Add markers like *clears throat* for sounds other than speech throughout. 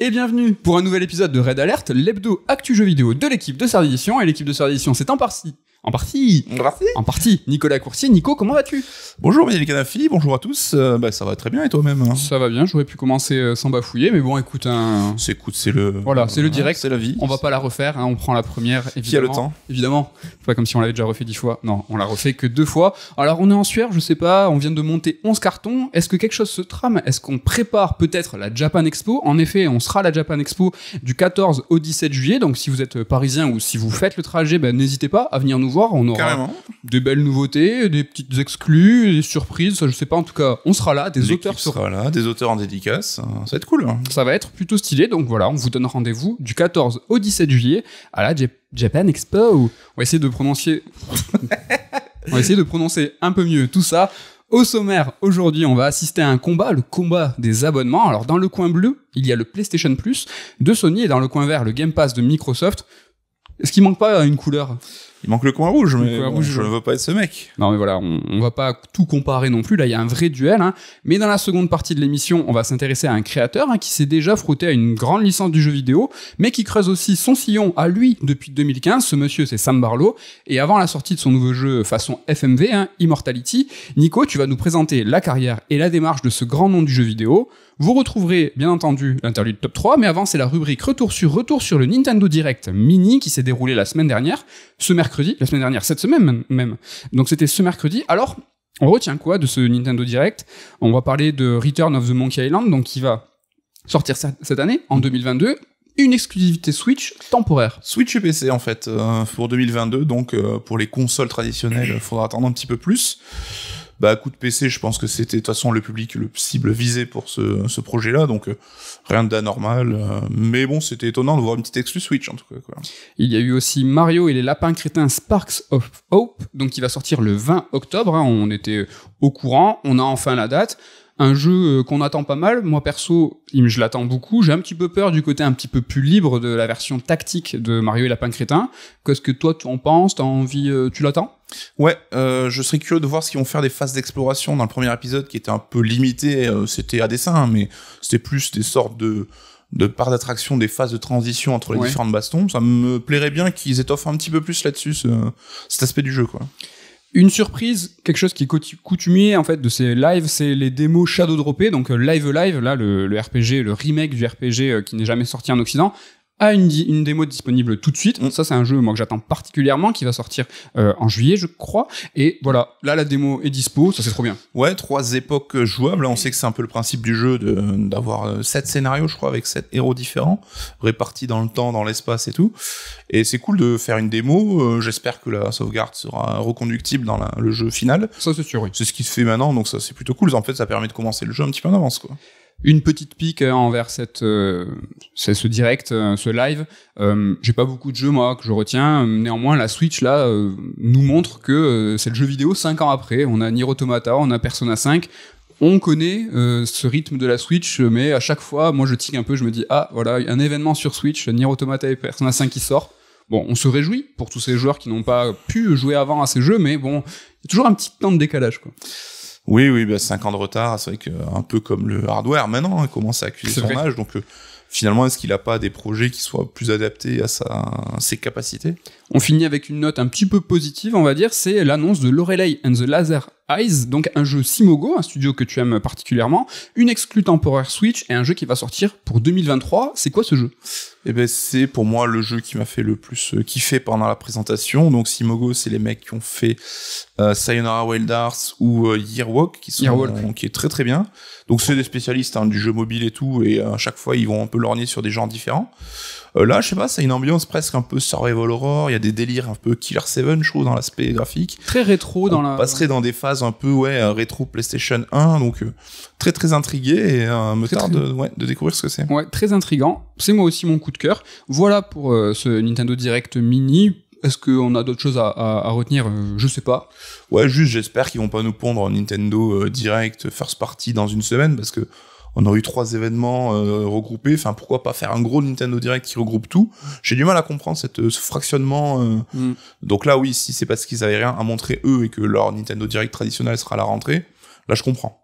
et bienvenue pour un nouvel épisode de Red Alert, l'hebdo actu jeux vidéo de l'équipe de Sardition. Et l'équipe de Sardition, c'est en partie en partie. En partie. Nicolas Coursier, Nico, comment vas-tu Bonjour Mélanie Canafi, bonjour à tous. Euh, bah, ça va très bien et toi-même hein Ça va bien, j'aurais pu commencer euh, sans bafouiller, mais bon, écoute, c'est le. Voilà, c'est le direct. C'est la vie. On va pas la refaire, hein, on prend la première. Évidemment. y a le temps Évidemment. Pas comme si on l'avait déjà refait dix fois. Non, on l'a refait que deux fois. Alors, on est en sueur, je sais pas, on vient de monter onze cartons. Est-ce que quelque chose se trame Est-ce qu'on prépare peut-être la Japan Expo En effet, on sera à la Japan Expo du 14 au 17 juillet, donc si vous êtes parisien ou si vous faites le trajet, ben, n'hésitez pas à venir nous voir. On aura des belles nouveautés, des petites exclus, des surprises. Ça, je sais pas. En tout cas, on sera là. Des auteurs sera là, des auteurs en dédicace. Hein, ça va être cool. Hein. Ça va être plutôt stylé. Donc voilà, on vous donne rendez-vous du 14 au 17 juillet à la Japan Expo. On va essayer de prononcer. *laughs* on va essayer de prononcer un peu mieux tout ça. Au sommaire, aujourd'hui, on va assister à un combat, le combat des abonnements. Alors, dans le coin bleu, il y a le PlayStation Plus de Sony et dans le coin vert, le Game Pass de Microsoft. ce qui manque pas une couleur il manque le coin rouge, mais je ne veux pas être ce mec. Non, mais voilà, on, ne va pas tout comparer non plus. Là, il y a un vrai duel. Hein. Mais dans la seconde partie de l'émission, on va s'intéresser à un créateur hein, qui s'est déjà frotté à une grande licence du jeu vidéo, mais qui creuse aussi son sillon à lui depuis 2015. Ce monsieur, c'est Sam Barlow. Et avant la sortie de son nouveau jeu façon FMV, hein, Immortality, Nico, tu vas nous présenter la carrière et la démarche de ce grand nom du jeu vidéo. Vous retrouverez bien entendu l'interlude top 3, mais avant c'est la rubrique retour sur retour sur le Nintendo Direct mini qui s'est déroulé la semaine dernière, ce mercredi, la semaine dernière, cette semaine même. Donc c'était ce mercredi. Alors, on retient quoi de ce Nintendo Direct On va parler de Return of the Monkey Island, donc qui va sortir cette année, en 2022, une exclusivité Switch temporaire. Switch et PC en fait euh, pour 2022, donc euh, pour les consoles traditionnelles, il faudra attendre un petit peu plus bah, coup de PC, je pense que c'était de toute façon le public le cible visé pour ce, ce projet-là, donc euh, rien rien d'anormal. Euh, mais bon, c'était étonnant de voir une petite exclus Switch en tout cas. Il y a eu aussi Mario et les lapins crétins Sparks of Hope, donc qui va sortir le 20 octobre. Hein. on était euh, au courant, on a enfin la date un jeu qu'on attend pas mal. Moi perso, je l'attends beaucoup. J'ai un petit peu peur du côté un petit peu plus libre de la version tactique de Mario et Lapins Crétins. Qu'est-ce que toi tu en penses T'as envie Tu l'attends Ouais, euh, je serais curieux de voir ce qu'ils vont faire des phases d'exploration dans le premier épisode qui était un peu limité, euh, c'était à dessin, hein, mais c'était plus des sortes de de parts d'attraction, des phases de transition entre les différents différentes bastons. Ça me plairait bien qu'ils étoffent un petit peu plus là-dessus ce, cet aspect du jeu, quoi. Une surprise, quelque chose qui est coutumier en fait de ces lives, c'est les démos Shadow Droppé, donc euh, Live Live, là le RPG, le remake du RPG qui n'est jamais sorti en Occident, a une, démo disponible tout de suite. Mm. ça, c'est un jeu, moi, que j'attends particulièrement, qui va sortir euh, en juillet, je crois. Et voilà, là, la démo est dispo, ça, c'est trop bien. Ouais, trois époques jouables. On sait que c'est un peu le principe du jeu d'avoir euh, sept scénarios, je crois, avec sept héros différents, répartis dans le temps, dans l'espace et tout. Et c'est cool de faire une démo. Euh, j'espère que la sauvegarde sera reconductible dans le jeu final. Ça, c'est sûr, oui. C'est ce qui se fait maintenant, donc ça, c'est plutôt cool. En fait, ça permet de commencer le jeu un petit peu en avance, quoi. Une petite pique euh, envers cette, euh, ce direct, euh, ce live. J'ai pas beaucoup de jeux moi que je retiens. Néanmoins, la Switch là nous montre que c'est le jeu vidéo cinq ans après. On a Nier Automata, on a Persona 5. On connaît ce rythme de la Switch, mais à chaque fois, moi je tique un peu, je me dis ah voilà un événement sur Switch, Nier Automata et Persona 5 qui sort. Bon, on se réjouit pour tous ces joueurs qui n'ont pas pu jouer avant à ces jeux, mais bon, il y a toujours un petit temps de décalage quoi. Oui, oui, 5 bah, ans de retard, c'est vrai que euh, un peu comme le hardware maintenant, il hein, commence à accuser son âge. Donc euh, finalement, est-ce qu'il n'a pas des projets qui soient plus adaptés à, sa, à ses capacités on finit avec une note un petit peu positive, on va dire, c'est l'annonce de Lorelei and the Laser Eyes, donc un jeu Simogo, un studio que tu aimes particulièrement, une exclue temporaire Switch et un jeu qui va sortir pour 2023. C'est quoi ce jeu Eh ben c'est pour moi le jeu qui m'a fait le plus euh, kiffer pendant la présentation. Donc Simogo, c'est les mecs qui ont fait euh, Sayonara Wild Arts ou Year euh, Yearwalk, qui sont qui est très très bien. Donc c'est des spécialistes hein, du jeu mobile et tout, et à chaque fois ils vont un peu lorgner sur des genres différents. Euh, là, je sais pas, c'est une ambiance presque un peu survival horror. Il y a des délires un peu Killer 7, je trouve, dans l'aspect graphique. Très rétro dans la. passerait dans des phases un peu, ouais, euh, rétro PlayStation 1. Donc, euh, très, très intrigué et me tarde De, découvrir ce que c'est. Ouais, très intriguant. C'est moi aussi mon coup de cœur. Voilà pour ce Nintendo Direct Mini. Est-ce qu'on a d'autres choses à, retenir Je sais pas. Ouais, juste, j'espère qu'ils vont pas nous pondre Nintendo Direct First Party dans une semaine parce que on aurait eu trois événements euh, regroupés. Enfin, pourquoi pas faire un gros Nintendo Direct qui regroupe tout J'ai du mal à comprendre cette, euh, ce fractionnement. Euh. Mm. Donc là, oui, si c'est parce qu'ils avaient rien à montrer eux et que leur Nintendo Direct traditionnel sera la rentrée, là, je comprends.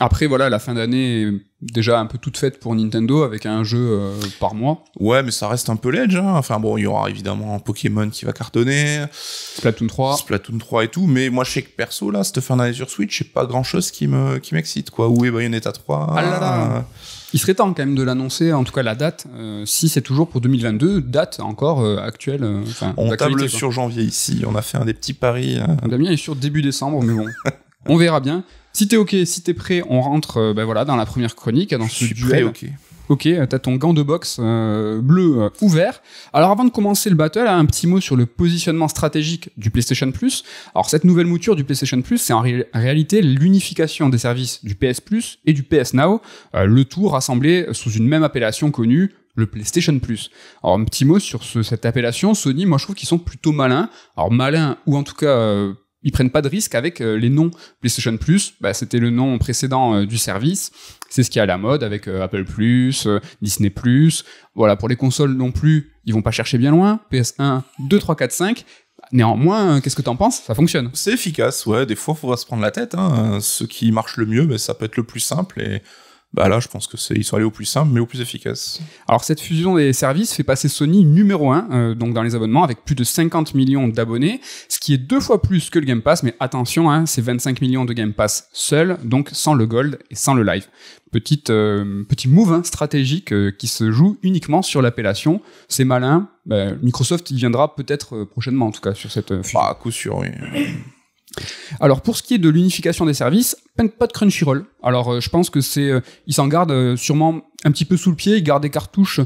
Après, voilà, la fin d'année est déjà un peu toute faite pour Nintendo avec un jeu euh, par mois. Ouais, mais ça reste un peu ledge. Hein. Enfin bon, il y aura évidemment Pokémon qui va cartonner. Splatoon 3. Splatoon 3 et tout. Mais moi, je sais que perso, là, cette fin d'année sur Switch, j'ai pas grand chose qui me qui m'excite, quoi. Où est Bayonetta 3 Ah là Il serait temps quand même de l'annoncer, en tout cas la date, euh, si c'est toujours pour 2022, date encore euh, actuelle. on table sur janvier ici, on a fait un des petits paris. Damien est sur début décembre, mais bon, *laughs* on verra bien. Si t'es ok, si t'es prêt, on rentre euh, ben voilà, dans la première chronique, dans ce ok. Ok, t'as ton gant de boxe euh, bleu euh, ouvert. Alors avant de commencer le battle, un petit mot sur le positionnement stratégique du PlayStation Plus. Alors cette nouvelle mouture du PlayStation Plus, c'est en réalité l'unification des services du PS Plus et du PS Now, le tout rassemblé sous une même appellation connue, le PlayStation Plus. Alors un petit mot sur cette appellation, Sony, moi je trouve qu'ils sont plutôt malins. Alors malins ou en tout cas ils prennent pas de risque avec euh, les noms PlayStation Plus. Bah, c'était le nom précédent euh, du service. C'est ce qui est à la mode avec euh, Apple Plus, Disney Plus. Voilà, pour les consoles non plus, ils vont pas chercher bien loin. PS1, 2, 3, 4, 5. Néanmoins, qu'est-ce que t'en penses Ça fonctionne. C'est efficace, ouais. Des fois, faut faudra se prendre la tête. Hein. Ce qui marche le mieux, mais ça peut être le plus simple. Et bah là, je pense que c'est, ils sont allés au plus simple, mais au plus efficace. Alors, cette fusion des services fait passer Sony numéro 1, euh, donc dans les abonnements, avec plus de 50 millions d'abonnés, ce qui est deux fois plus que le Game Pass, mais attention, hein, c'est 25 millions de Game Pass seul, donc sans le Gold et sans le Live. Petite, euh, petit move hein, stratégique euh, qui se joue uniquement sur l'appellation. C'est malin. Ben, Microsoft il viendra peut-être prochainement, en tout cas, sur cette fusion. Bah, à coup sûr, oui. Alors pour ce qui est de l'unification des services, pas de Crunchyroll. Alors euh, je pense que c'est, euh, s'en gardent euh, sûrement un petit peu sous le pied, ils gardent des cartouches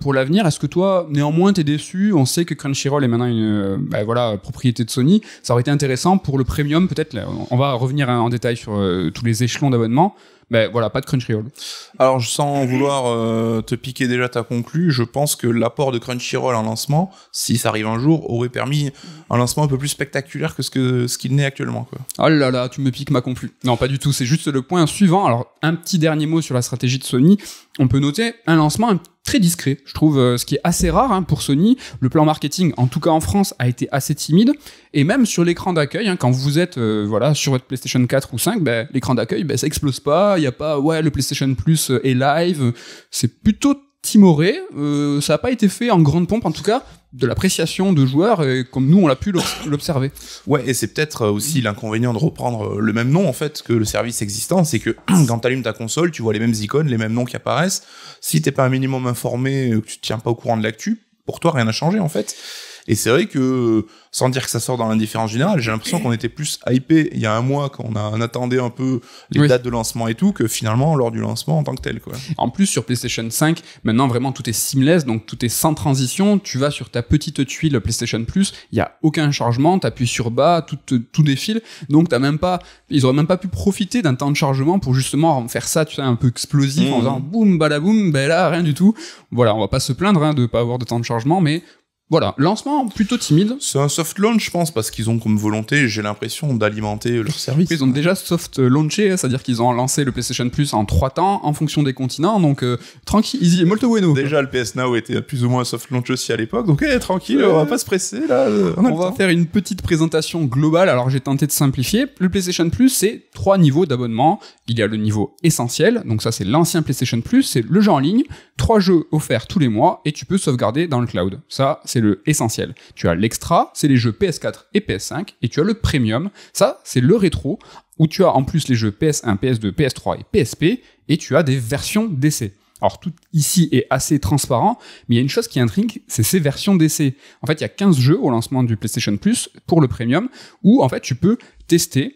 pour l'avenir. Est-ce que toi, néanmoins, t'es déçu On sait que Crunchyroll est maintenant une, ben voilà, propriété de Sony. Ça aurait été intéressant pour le premium, peut-être. On va revenir en détail sur tous les échelons d'abonnement. Ben voilà, pas de Crunchyroll. Alors, sans vouloir euh, te piquer déjà ta conclu, je pense que l'apport de Crunchyroll en lancement, si ça arrive un jour, aurait permis un lancement un peu plus spectaculaire que ce qu'il ce qu'il n'est actuellement. Quoi. Oh là là, tu me piques ma conclu. Non, pas du tout, c'est juste le point suivant. Alors, un petit dernier mot sur la stratégie de Sony. On peut noter un lancement très discret, je trouve, euh, ce qui est assez rare hein, pour Sony. Le plan marketing, en tout cas en France, a été assez timide. Et même sur l'écran d'accueil, hein, quand vous êtes euh, voilà sur votre PlayStation 4 ou 5, ben, l'écran d'accueil, ben, ça explose pas. Il n'y a pas, ouais, le PlayStation Plus est live. C'est plutôt timoré. Euh, ça n'a pas été fait en grande pompe, en tout cas, de l'appréciation de joueurs, et comme nous, on l'a pu *coughs* l'observer. Ouais, et c'est peut-être euh, aussi l'inconvénient de reprendre euh, le même nom, en fait, que le service existant, c'est que *coughs* quand tu allumes ta console, tu vois les mêmes icônes, les mêmes noms qui apparaissent. Si t'es pas un minimum informé, que tu te tiens pas au courant de l'actu, pour toi, rien n'a changé, en fait. Et c'est vrai que, sans dire que ça sort dans l'indifférence générale, j'ai l'impression qu'on était plus hypé il y a un mois, quand on attendait un peu les dates de lancement et tout, que finalement lors du lancement en tant que tel. Quoi. En plus, sur PlayStation 5, maintenant vraiment tout est seamless, donc tout est sans transition. Tu vas sur ta petite tuile PlayStation Plus, il n'y a aucun chargement, tu appuies sur bas, tout, tout défile. Donc t'as même pas, ils auraient même pas pu profiter d'un temps de chargement pour justement faire ça, tu sais, un peu explosif en mmh. faisant boum, balaboum, ben là, rien du tout. Voilà, on va pas se plaindre hein, de pas avoir de temps de chargement, mais voilà, lancement plutôt timide. C'est un soft launch, je pense, parce qu'ils ont comme volonté, j'ai l'impression, d'alimenter leur service. Ils ont déjà soft launché, c'est-à-dire qu'ils ont lancé le PlayStation Plus en trois temps, en fonction des continents, donc euh, tranquille, easy molto bueno. Déjà, le PS Now était plus ou moins soft launch aussi à l'époque, donc eh, tranquille, on va pas se presser là. On, va faire une petite présentation globale, alors j'ai tenté de simplifier. Le PlayStation Plus, c'est trois niveaux d'abonnement. Il y a le niveau essentiel, donc ça c'est l'ancien PlayStation Plus, c'est le jeu en ligne, trois jeux offerts tous les mois, et tu peux sauvegarder dans le cloud. Ça, c'est c'est le essentiel. Tu as l'extra, c'est les jeux PS4 et PS5, et tu as le premium, ça c'est le rétro, où tu as en plus les jeux PS1, PS2, PS3 et PSP, et tu as des versions d'essai. Alors tout ici est assez transparent, mais il y a une chose qui intrigue, c'est ces versions d'essai. En fait, il y a 15 jeux au lancement du PlayStation Plus pour le premium, où en fait tu peux tester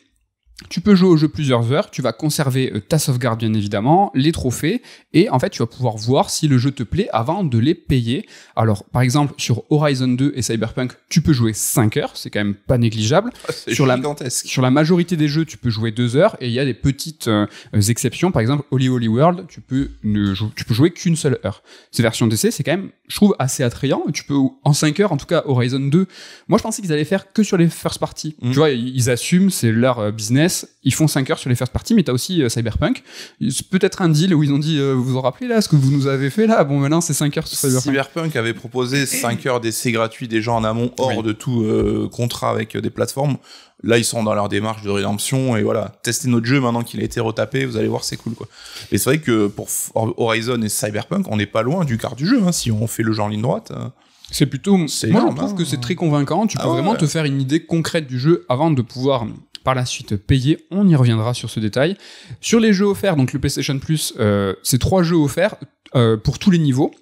tu peux jouer au jeu plusieurs heures, tu vas conserver euh, ta sauvegarde bien évidemment, les trophées, et en fait tu vas pouvoir voir si le jeu te plaît avant de les payer. Alors par exemple sur Horizon 2 et Cyberpunk, tu peux jouer 5 heures, c'est quand même pas négligeable. Ah, sur, gigantesque. la, sur la majorité des jeux, tu peux jouer 2 heures, et il y a des petites euh, exceptions, par exemple Holy Holy World, tu peux, ne, tu peux jouer qu'une seule heure. Ces versions d'essai, c'est quand même, je trouve, assez attrayant, tu peux en 5 heures, en tout cas Horizon 2, moi je pensais qu'ils allaient faire que sur les first parties. Mm. Tu vois, ils assument, c'est leur euh, business ils font 5 heures sur les first parties, mais t'as aussi euh, Cyberpunk Cyberpunk. Peut-être un deal où ils ont dit, euh, vous vous rappelez là, ce que vous nous avez fait là, bon maintenant c'est 5 heures sur Cyberpunk. Cyberpunk avait proposé 5 heures d'essai gratuit des gens en amont, hors de tout euh, contrat avec des plateformes. Là, ils sont dans leur démarche de rédemption et voilà, testez notre jeu maintenant qu'il a été retapé, vous allez voir, c'est cool quoi. Et c'est vrai que pour Horizon et Cyberpunk, on n'est pas loin du quart du jeu, hein, si on fait le genre en ligne droite. Hein. C'est plutôt. Moi, je trouve hein. que c'est très convaincant. Tu peux ah vraiment te faire une idée concrète du jeu avant de pouvoir par la suite payé, On y reviendra sur ce détail. Sur les jeux offerts, donc le PlayStation Plus, euh, c'est trois jeux offerts euh, pour tous les niveaux.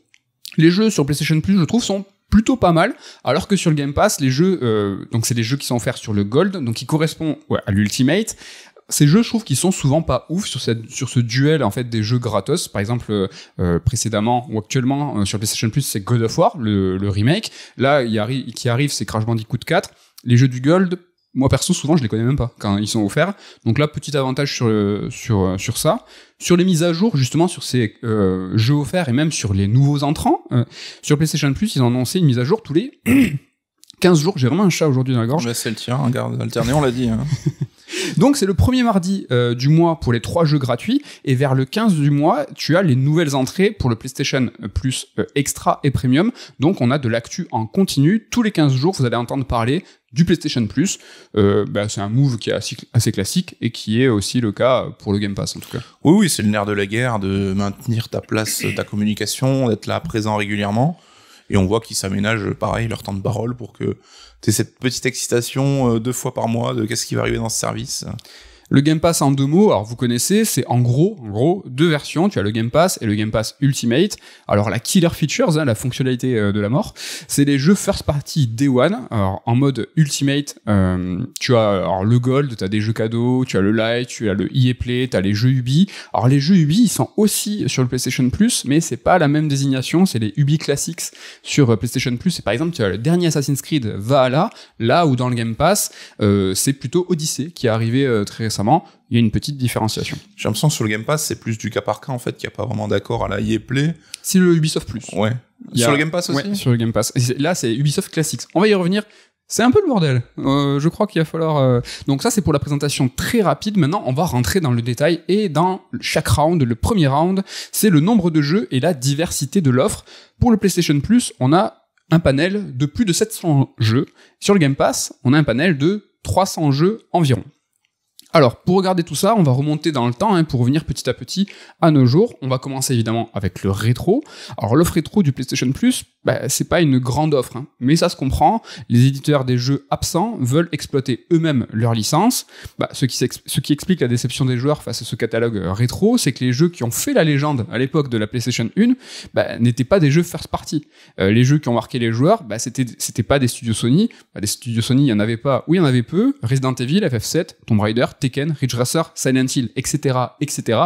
Les jeux sur PlayStation Plus, je trouve, sont plutôt pas mal, alors que sur le Game Pass, les jeux, euh, donc c'est les jeux qui sont offerts sur le Gold, donc qui correspond à l'Ultimate, ces jeux, je trouve qu'ils sont souvent pas ouf sur, cette, sur ce duel en fait des jeux gratos. Par exemple, précédemment ou actuellement sur PlayStation Plus, c'est God of War, le, remake. Là, il qui arrive, c'est Crash Bandicoot 4. Les jeux du Gold, moi perso souvent je les connais même pas quand ils sont offerts donc là petit avantage sur euh, sur euh, sur ça sur les mises à jour justement sur ces euh, jeux offerts et même sur les nouveaux entrants sur PlayStation Plus ils ont annoncé une mise à jour tous les 15 *clears throat* jours j'ai vraiment un chat aujourd'hui dans la gorge c'est le tien regarde alterné on l'a dit hein. *laughs* Donc c'est le premier mardi euh, du mois pour les trois jeux gratuits et vers le 15 du mois, tu as les nouvelles entrées pour le PlayStation euh, Plus euh, Extra et Premium. Donc on a de l'actu en continu. Tous les 15 jours, vous allez entendre parler du PlayStation Plus. Bah, c'est un move qui est assez, classique et qui est aussi le cas pour le Game Pass en tout cas. Oui, oui, c'est le nerf de la guerre de maintenir ta place, ta communication, d'être là présent régulièrement. Et on voit qu'ils s'aménagent pareil leur temps de parole pour que c'est cette petite excitation euh, deux fois par mois de qu'est-ce qui va arriver dans ce service. Le Game Pass en deux mots, alors vous connaissez, c'est en gros, en gros, deux versions. Tu as le Game Pass et le Game Pass Ultimate. Alors la killer features, hein, la fonctionnalité euh, de la mort, c'est les jeux first party day one. Alors en mode Ultimate, euh, tu as le Gold, tu as des jeux cadeaux, tu as le Light, tu as le EA Play, tu as les jeux Ubi. Alors les jeux Ubi, ils sont aussi sur le PlayStation Plus, mais c'est pas la même désignation, c'est les Ubi Classics sur euh, PlayStation Plus. Et par exemple, tu as le dernier Assassin's Creed Valhalla, là où dans le Game Pass, c'est plutôt Odyssey qui est arrivé très récemment il y a une petite différenciation. J'ai l'impression que sur le Game Pass, c'est plus du cas par cas en fait, qu'il n'y a pas vraiment d'accord à la EA Play. C'est le Ubisoft Plus. Ouais. sur le Game Pass aussi ouais, sur le Game Pass. là, c'est Ubisoft Classics. On va y revenir. C'est un peu le bordel. Euh, je crois qu'il va falloir. Euh, donc ça, c'est pour la présentation très rapide. Maintenant, on va rentrer dans le détail et dans chaque round. Le premier round, c'est le nombre de jeux et la diversité de l'offre. Pour le PlayStation Plus, on a un panel de plus de 700 jeux. Sur le Game Pass, on a un panel de 300 jeux environ. Alors, pour regarder tout ça, on va remonter dans le temps hein, pour revenir petit à petit à nos jours. On va commencer évidemment avec le rétro. Alors, l'offre rétro du PlayStation Plus, bah, c'est pas une grande offre, hein. mais ça se comprend. Les éditeurs des jeux absents veulent exploiter eux-mêmes leur licence. Bah, ce, qui explique la déception des joueurs face à ce catalogue euh, rétro, c'est que les jeux qui ont fait la légende à l'époque de la PlayStation 1 bah, n'étaient pas des jeux first party. Euh, les jeux qui ont marqué les joueurs, bah, c'était pas des studios Sony. des studios Sony, il y en avait pas ou il y en avait peu. Resident Evil, FF7, Tomb Raider, Tekken, Ridge Racer, Silent Hill, etc., etc.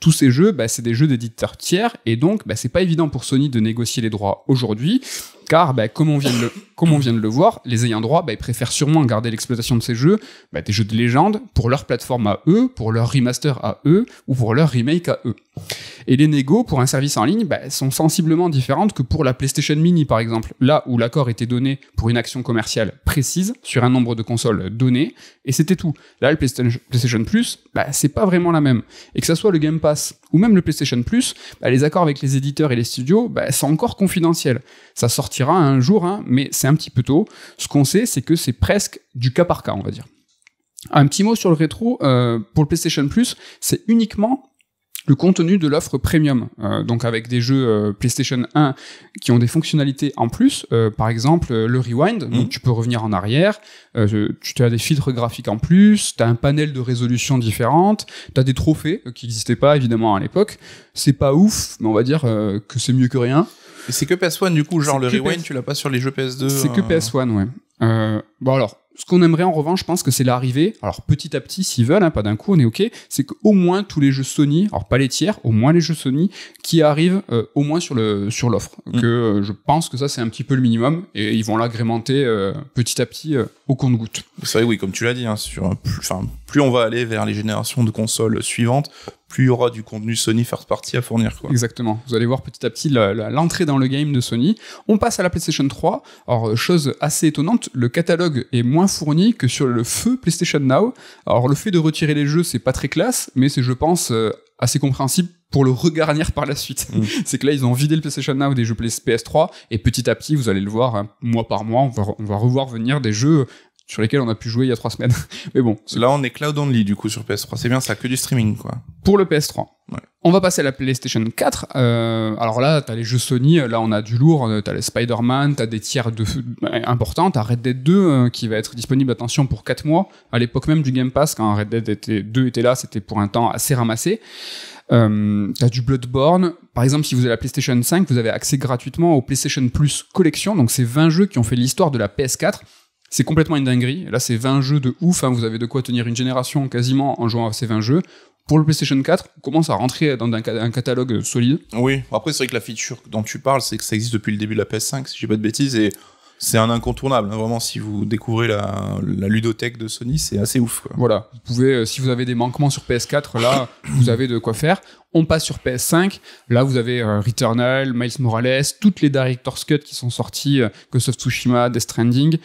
Tous ces jeux, bah, c'est des jeux d'éditeurs tiers et donc bah, c'est pas évident pour Sony de négocier les droits aujourd'hui car, bah, comme, on vient de le, on vient de le voir, les ayants droit, bah, ils préfèrent sûrement garder l'exploitation de ces jeux, bah, des jeux de légende, pour leur plateforme à eux, pour leur remaster à eux, ou pour leur remake à eux. Et les négos pour un service en ligne sont sensiblement différentes que pour la PlayStation Mini, par exemple, là où l'accord était donné pour une action commerciale précise sur un nombre de consoles données, et c'était tout. Là, le PlayStation Plus, c'est pas vraiment la même. Et que ça soit le Game Pass ou même le PlayStation Plus, les accords avec les éditeurs et les studios, c'est encore confidentiel. Ça sortira un jour, hein, mais c'est un petit peu tôt. Ce qu'on sait, c'est que c'est presque du cas par cas, on va dire. Un petit mot sur le rétro, euh, pour le PlayStation Plus, c'est uniquement le contenu de l'offre premium, euh, donc avec des jeux euh, PlayStation 1 qui ont des fonctionnalités en plus, par exemple le rewind, donc mhm. tu peux revenir en arrière, tu as des filtres graphiques en plus, tu as un panel de résolution différente, tu as des trophées qui n'existaient pas évidemment à l'époque, c'est pas ouf, mais on va dire que c'est mieux que rien. C'est que PS1 du coup, genre le rewind, tu l'as pas sur les jeux PS2 C'est que euh. PS1, ouais. Euh, bon alors, ce qu'on aimerait en revanche, je pense que c'est l'arrivée, alors petit à petit s'ils veulent, hein, pas d'un coup, on est ok, c'est qu'au moins tous les jeux Sony, alors pas les tiers, au moins les jeux Sony, qui arrivent euh, au moins sur le sur l'offre. Mm. Que je pense que ça c'est un petit peu le minimum, et ils vont l'agrémenter petit à petit au compte-goutte. C'est vrai, oui, comme tu l'as dit, hein, sur, plus, plus on va aller vers les générations de consoles suivantes, plus il y aura du contenu Sony first party à fournir. Quoi. Exactement. Vous allez voir petit à petit l'entrée dans le game de Sony. On passe à la PlayStation 3. Alors, euh, chose assez étonnante, le catalogue est moins fourni que sur le feu PlayStation Now. Alors, le fait de retirer les jeux, c'est pas très classe, mais c'est, je pense, euh, assez compréhensible pour le regarnir par la suite. Mm. *laughs* c'est que là, ils ont vidé le PlayStation Now des jeux PS3, et petit à petit, vous allez le voir, hein, mois par mois, on va revoir venir des jeux sur lesquels on a pu jouer il y a trois semaines. *laughs* Mais bon. Là, on est cloud only du coup sur PS3. C'est bien ça, que du streaming quoi. Pour le PS3. On va passer à la PlayStation 4. Euh, alors là, t'as les jeux Sony. Là, on a du lourd. Euh, t'as les Spider-Man, t'as des tiers de euh, importants. T'as Red Dead 2 qui va être disponible, attention, pour 4 mois. À l'époque même du Game Pass, quand Red Dead était, 2 était là, c'était pour un temps assez ramassé. Euh, t'as du Bloodborne. Par exemple, si vous avez la PlayStation 5, vous avez accès gratuitement au PlayStation Plus Collection. Donc, c'est 20 jeux qui ont fait l'histoire de la PS4. C'est complètement une dinguerie. Là, c'est 20 jeux de ouf. Hein. Vous avez de quoi tenir une génération quasiment en jouant à ces 20 jeux. Pour le PlayStation 4, on commence à rentrer dans un, catalogue solide. Oui, après, c'est vrai que la feature dont tu parles, c'est que ça existe depuis le début de la PS5, si j'ai pas de bêtises, et c'est un incontournable. Hein. Vraiment, si vous découvrez la, ludothèque de Sony, c'est assez ouf. Voilà, vous pouvez, euh, si vous avez des manquements sur PS4, là, *coughs* vous avez de quoi faire. On passe sur PS5. Là, vous avez euh, Returnal, Miles Morales, toutes les Director's Cut qui sont sorties, euh, Ghost of Tsushima, Death Stranding.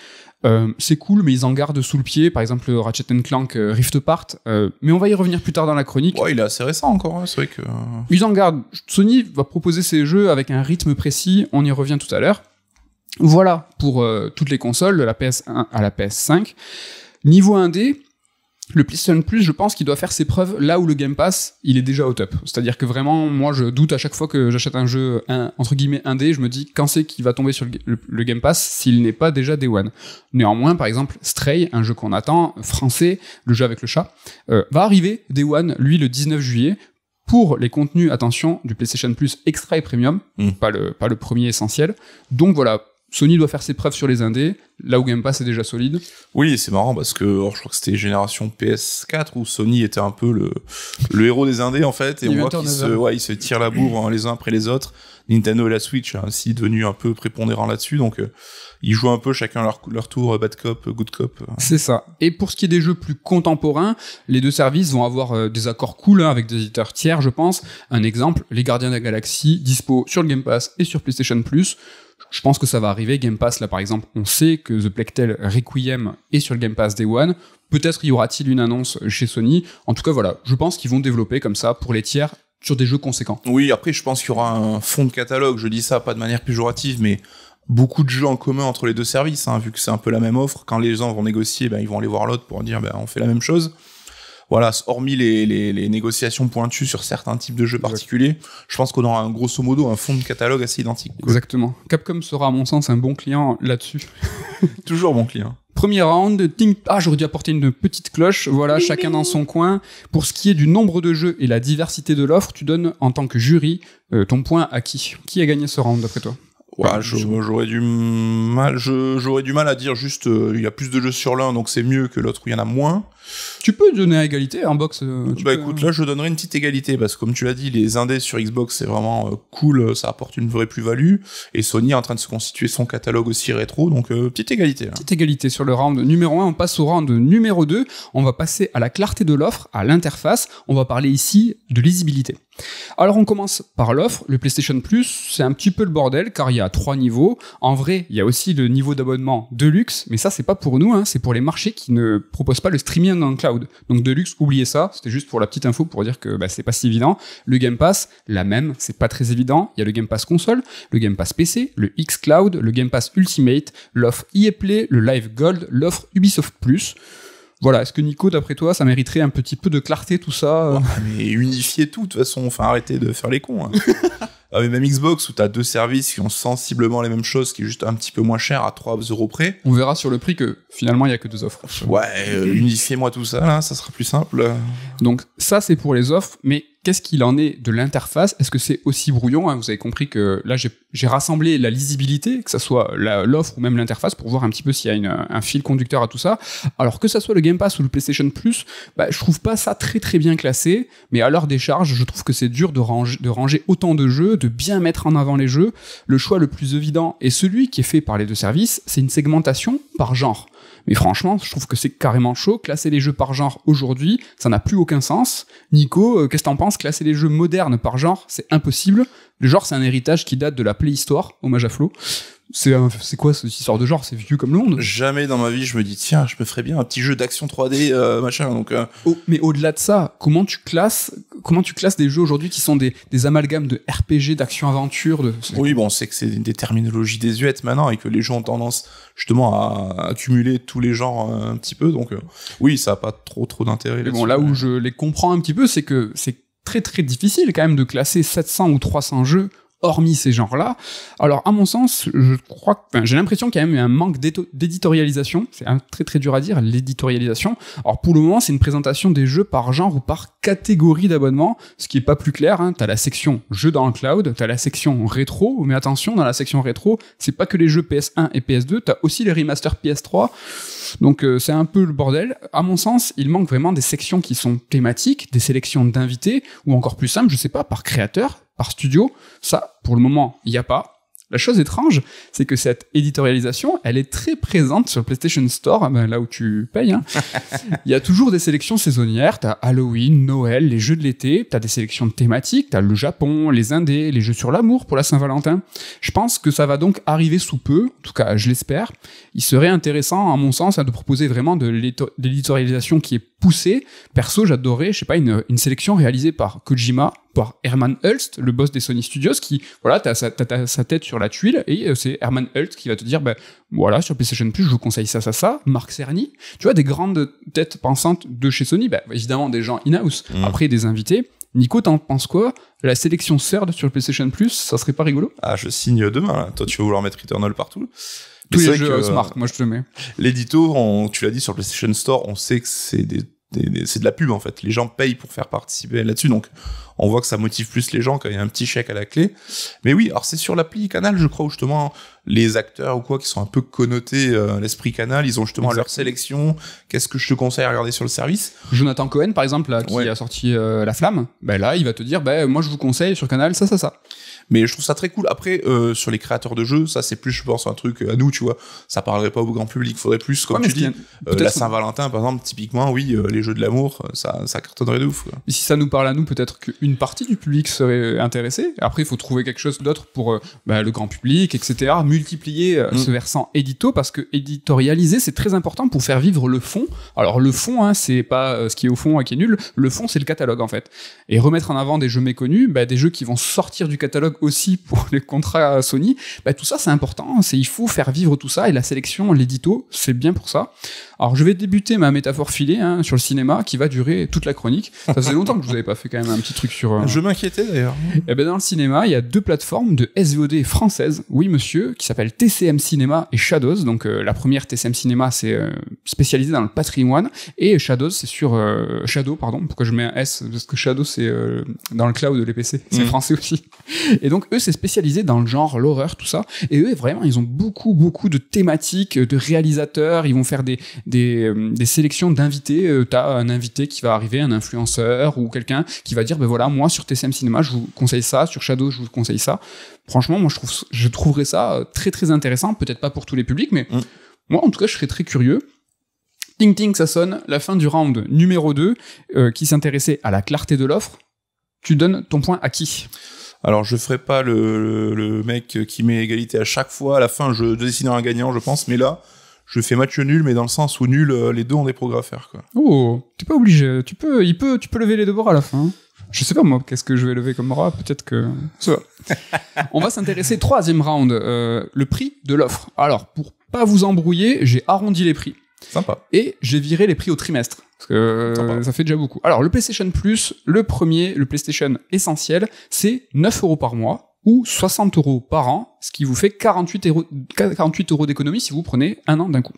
Euh, c'est cool, mais ils en gardent sous le pied. Par exemple, Ratchet Clank euh, Rift Apart. Euh, mais on va y revenir plus tard dans la chronique. Ouais, il est assez récent encore, hein, c'est vrai que. Ils en gardent. Sony va proposer ses jeux avec un rythme précis. On y revient tout à l'heure. Voilà pour toutes les consoles, de la PS1 à la PS5. Niveau 1D, le PlayStation Plus, je pense qu'il doit faire ses preuves là où le Game Pass, il est déjà au top. C'est-à-dire que vraiment, moi, je doute à chaque fois que j'achète un jeu, entre guillemets, indé, je me dis quand c'est qu'il va tomber sur le, Game Pass s'il n'est pas déjà Day One. Néanmoins, par exemple, Stray, un jeu qu'on attend, français, le jeu avec le chat, euh, va arriver Day One, lui, le 19 juillet, pour les contenus, attention, du PlayStation Plus Extra et Premium, hmm. pas, le, pas le premier essentiel. Donc voilà, Sony doit faire ses preuves sur les indés, là où Game Pass est déjà solide. Oui, c'est marrant parce que oh, je crois que c'était génération PS4 où Sony était un peu le, le héros des indés en fait, et on voit qu'ils se, ouais, tirent la bourre hein, les uns après les autres. Nintendo et la Switch, ainsi hein, aussi devenus un peu prépondérant là-dessus, donc euh, ils jouent un peu chacun leur, tour, bad cop, good cop. C'est ça. Et pour ce qui est des jeux plus contemporains, les deux services vont avoir euh, des accords cool hein, avec des éditeurs tiers, je pense. Un exemple, les Gardiens de la Galaxie, dispo sur le Game Pass et sur PlayStation Plus je pense que ça va arriver. Game Pass, là par exemple, on sait que The Plectel Requiem est sur le Game Pass Day One. Peut-être y aura-t-il une annonce chez Sony. En tout cas, voilà, je pense qu'ils vont développer comme ça pour les tiers sur des jeux conséquents. Oui, après, je pense qu'il y aura un fond de catalogue. Je dis ça pas de manière péjorative, mais beaucoup de jeux en commun entre les deux services, hein, vu que c'est un peu la même offre. Quand les gens vont négocier, ben, ils vont aller voir l'autre pour dire ben, on fait la même chose voilà, hormis les, négociations pointues sur certains types de jeux particuliers, je pense qu'on aura un, grosso modo un fond de catalogue assez identique. Exactement. Capcom sera à mon sens un bon client là-dessus. *laughs* Toujours bon client. Premier round, ah j'aurais dû apporter une petite cloche, voilà, chacun dans son coin. Pour ce qui est du nombre de jeux et la diversité de l'offre, tu donnes en tant que jury euh, ton point à qui Qui a gagné ce round d'après toi j'aurais du mal, à dire juste, euh, il y a plus de jeux sur l'un, donc c'est mieux que l'autre où il y en a moins. Tu peux donner à égalité un box. Euh, bah écoute, euh, là je donnerai une petite égalité parce que comme tu l'as dit, les indés sur Xbox c'est vraiment euh, cool, ça apporte une vraie plus-value et Sony est en train de se constituer son catalogue aussi rétro, donc petite égalité. Hein. Petite égalité sur le round numéro 1, on passe au round numéro 2, on va passer à la clarté de l'offre, à l'interface, on va parler ici de lisibilité. Alors on commence par l'offre, le PlayStation Plus, c'est un petit peu le bordel car il y a trois niveaux. En vrai, il y a aussi le niveau d'abonnement de luxe, mais ça c'est pas pour nous, hein. c'est pour les marchés qui ne proposent pas le streaming dans le cloud. Donc Deluxe, oubliez ça, c'était juste pour la petite info pour dire que bah, c'est pas si évident. Le Game Pass, la même, c'est pas très évident. Il y a le Game Pass console, le Game Pass PC, le X Cloud, le Game Pass Ultimate, l'offre EA Play, le Live Gold, l'offre Ubisoft Plus. Voilà, est-ce que Nico, d'après toi, ça mériterait un petit peu de clarté tout ça oh, Mais unifier tout, de toute façon, enfin arrêtez de faire les cons. Hein. *laughs* mais ah même Xbox où t'as deux services qui ont sensiblement les mêmes choses, qui est juste un petit peu moins cher à 3 euros près. On verra sur le prix que finalement il y a que deux offres. Ouais, euh, unifiez-moi tout ça là, ça sera plus simple. Donc ça c'est pour les offres, mais Qu'est-ce qu'il en est de l'interface Est-ce que c'est aussi brouillon hein? Vous avez compris que là, j'ai rassemblé la lisibilité, que ce soit l'offre ou même l'interface, pour voir un petit peu s'il y a un fil conducteur à tout ça. Alors que ça soit le Game Pass ou le PlayStation Plus, je bah, je trouve pas ça très très bien classé, mais à l'heure des charges, je trouve que c'est dur de, de ranger autant de jeux, de bien mettre en avant les jeux. Le choix le plus évident est celui qui est fait par les deux services, c'est une segmentation par genre. Mais franchement, je trouve que c'est carrément chaud. Classer les jeux par genre aujourd'hui, ça n'a plus aucun sens. Nico, euh, qu'est-ce que t'en penses Classer les jeux modernes par genre, c'est impossible. Le genre, c'est un héritage qui date de la préhistoire, hommage à Flo. C'est, quoi cette histoire de genre C'est vieux comme l'onde. Jamais dans ma vie je me dis tiens je me ferais bien un petit jeu d'action 3D euh, machin donc. Euh. mais au-delà de ça, comment tu classes comment tu classes des jeux aujourd'hui qui sont des, amalgames de RPG, d'action-aventure de... Oui, bon, c'est que c'est des terminologies désuètes maintenant et que les jeux ont tendance justement à accumuler tous les genres un petit peu. Donc, euh, oui, ça n'a pas trop trop d'intérêt. Bon, là où je les comprends un petit peu, c'est que c'est très très difficile quand même de classer 700 ou 300 jeux hormis ces genres-là. Alors, à mon sens, je crois, enfin, j'ai l'impression qu'il y a même un manque d'éditorialisation. C'est très très dur à dire, l'éditorialisation. Alors, pour le moment, c'est une présentation des jeux par genre ou par catégorie d'abonnement, ce qui est pas plus clair. Hein. T'as la section jeux dans le cloud, t'as la section rétro, mais attention, dans la section rétro, c'est pas que les jeux PS1 et PS2, t'as aussi les remasters PS3. Donc, euh, c'est un peu le bordel. À mon sens, il manque vraiment des sections qui sont thématiques, des sélections d'invités, ou encore plus simple, je sais pas, par créateur, par studio. Ça, pour le moment, il n'y a pas. La chose étrange, c'est que cette éditorialisation, elle est très présente sur PlayStation Store, ben, là où tu payes. Hein. *laughs* Il y a toujours des sélections saisonnières. T'as Halloween, Noël, les jeux de l'été. T'as des sélections thématiques. T'as le Japon, les Indés, les jeux sur l'amour pour la Saint-Valentin. Je pense que ça va donc arriver sous peu. En tout cas, je l'espère. Il serait intéressant, à mon sens, hein, de proposer vraiment de l'éditorialisation qui est poussée. Perso, j'adorais, je sais pas, une, une sélection réalisée par Kojima Herman Hulst, le boss des Sony Studios, qui, voilà, t'as sa, sa, tête sur la tuile, et euh, c'est Herman Hulst qui va te dire, ben voilà, sur PlayStation Plus, je vous conseille ça, ça, ça, Marc Cerny. Tu vois, des grandes têtes pensantes de chez Sony, ben, évidemment des gens in-house, mm. après des invités. Nico, t'en penses quoi La sélection CERD sur PlayStation Plus, ça serait pas rigolo Ah, je signe demain, là. Toi, tu vas vouloir mettre Eternal partout tous les jeux euh, euh, Marc, moi je te mets. L'édito, tu l'as dit sur PlayStation Store, on sait que c'est des c'est de la pub en fait. Les gens payent pour faire participer là-dessus, donc on voit que ça motive plus les gens quand il y a un petit chèque à la clé. Mais oui, alors c'est sur l'appli Canal, je crois, justement les acteurs ou quoi qui sont un peu connotés à euh, l'esprit Canal, ils ont justement leur sélection. Qu'est-ce que je te conseille à regarder sur le service Jonathan Cohen, par exemple, qui a sorti euh, La Flamme, ben là, il va te dire, ben moi je vous conseille sur Canal ça, ça, ça. Mais je trouve ça très cool. Après, euh, sur les créateurs de jeux, ça c'est plus, je pense, un truc euh, à nous, tu vois. Ça parlerait pas au grand public. Faudrait plus, comme tu dis, euh, la Saint-Valentin, par exemple, typiquement, oui, les jeux de l'amour, ça, ça cartonnerait de ouf. Si ça nous parle à nous, peut-être qu'une partie du public serait intéressée. Après, il faut trouver quelque chose d'autre pour bah, le grand public, etc. Multiplier ce mm. versant édito parce que éditorialiser, c'est très important pour faire vivre le fond. Alors le fond, hein, c'est pas ce qui est au fond et hein, qui est nul. Le fond, c'est le catalogue en fait. Et remettre en avant des jeux méconnus, bah, des jeux qui vont sortir du catalogue aussi pour les contrats Sony. Bah, tout ça, c'est important. Hein, c'est, il faut faire vivre tout ça et la sélection, l'édito, c'est bien pour ça. Alors, je vais débuter ma métaphore filée hein, sur le cinéma qui va durer toute la chronique. Ça faisait longtemps que je vous avais pas fait quand même un petit truc sur. Euh, je m'inquiétais d'ailleurs. Et eh ben, dans le cinéma, il y a deux plateformes de SVOD françaises. Oui, monsieur, qui s'appellent TCM Cinéma et Shadows. Donc, euh, la première TCM Cinéma, c'est euh, spécialisé dans le patrimoine et Shadows, c'est sur Shadow, pardon. Pourquoi je mets un S Parce que Shadow, c'est dans le cloud, de l'EPC C'est mm. français aussi. Et donc eux, c'est spécialisé dans le genre, l'horreur, tout ça. Et eux, vraiment, ils ont beaucoup, beaucoup de thématiques, de réalisateurs. Ils vont faire des, des, euh, sélections d'invités. Euh, t'as un invité qui va arriver, un influenceur ou quelqu'un qui va dire, ben voilà, moi sur TCM Cinéma, je vous conseille ça. Sur Shadow, je vous conseille ça. Franchement, moi, je trouve, je trouverais ça euh, très, très intéressant. Peut-être pas pour tous les publics, mais mm. moi, en tout cas, je serais très curieux. Ting ting, ça sonne, la fin du round numéro 2, qui s'intéressait à la clarté de l'offre. Tu donnes ton point à qui alors je ferai pas le, mec qui met égalité à chaque fois. À la fin, je dessine un gagnant, je pense. Mais là, je fais match nul, mais dans le sens où nul, euh, les deux ont des progrès à faire. Quoi. Oh, t'es pas obligé. Tu peux, il peut, tu peux lever les deux bras à la fin. Je sais pas moi, qu'est-ce que je vais lever comme bras Peut-être que. Ça. *laughs* On va s'intéresser troisième round, euh, le prix de l'offre. Alors pour pas vous embrouiller, j'ai arrondi les prix. Et j'ai viré les prix au trimestre. Parce que ça fait déjà beaucoup. Alors, le PlayStation Plus, le premier, le PlayStation essentiel, c'est 9 euros par mois ou 60 euros par an, ce qui vous fait 48 euros, 48 euros d'économie si vous prenez un an d'un coup.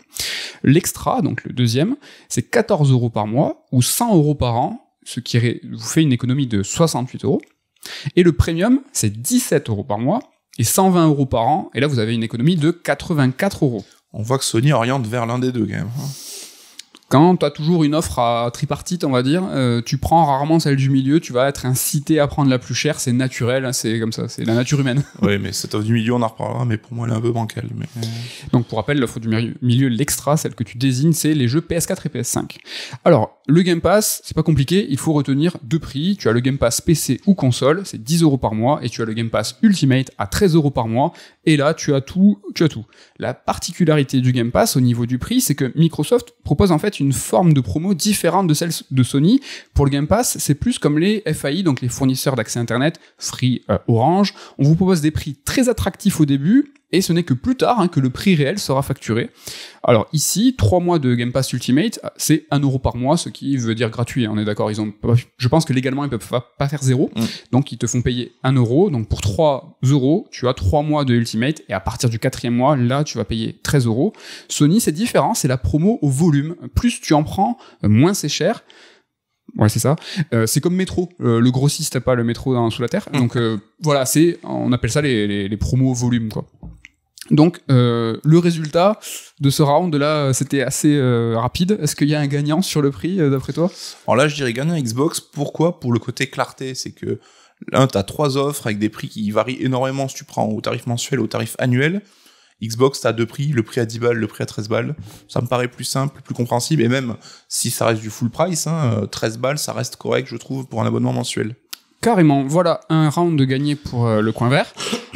L'extra, donc le deuxième, c'est 14 euros par mois ou 100 euros par an, ce qui vous fait une économie de 68 euros. Et le premium, c'est 17 euros par mois et 120 euros par an, et là vous avez une économie de 84 euros on voit que Sony oriente vers l'un des deux quand même. Quand tu as toujours une offre à tripartite, on va dire, euh, tu prends rarement celle du milieu, tu vas être incité à prendre la plus chère, c'est naturel, hein, c'est comme ça, c'est la nature humaine. *laughs* oui, mais cette offre du milieu, on en reparlera, mais pour moi, elle est un peu bancale. Donc pour rappel, l'offre du milieu, l'extra, celle que tu désignes, c'est les jeux PS4 et PS5. Alors, le Game Pass, c'est pas compliqué, il faut retenir deux prix. Tu as le Game Pass PC ou console, c'est 10 euros par mois, et tu as le Game Pass Ultimate à 13 euros par mois. Et là, tu as tout, tu as tout. La particularité du Game Pass au niveau du prix, c'est que Microsoft propose en fait une forme de promo différente de celle de Sony. Pour le Game Pass, c'est plus comme les FAI, donc les fournisseurs d'accès Internet, Free, euh, Orange. On vous propose des prix très attractifs au début, et ce n'est que plus tard hein, que le prix réel sera facturé. Alors ici, 3 mois de Game Pass Ultimate, c'est 1 euro par mois, ce qui veut dire gratuit, hein, on est d'accord, ils ont je pense que légalement ils peuvent pas faire zéro, mm. donc ils te font payer 1 euro, donc pour 3 euros, tu as 3 mois de Ultimate, et à partir du quatrième mois, là tu vas payer 13 euros. Sony, c'est différent, c'est la promo au volume, plus tu en prends, euh, moins c'est cher. Ouais, c'est ça. Euh, c'est comme métro. Euh, le grossiste n'a pas le métro hein, sous la terre. Mm. Donc voilà, c'est on appelle ça les, promos au volume quoi. Donc, euh, le résultat de ce round là, c'était assez euh, rapide. Est-ce qu'il y a un gagnant sur le prix euh, d'après toi Alors là, je dirais gagnant Xbox. Pourquoi Pour le côté clarté, c'est que là, as trois offres avec des prix qui varient énormément si tu prends au tarif mensuel ou au tarif annuel. Xbox, as deux prix, le prix à 10 balles, le prix à 13 balles. Ça me paraît plus simple, plus compréhensible, et même si ça reste du full price, 13 hein, balles, ça reste correct, je trouve, pour un abonnement mensuel. Carrément, voilà un round de gagné pour euh, le coin vert.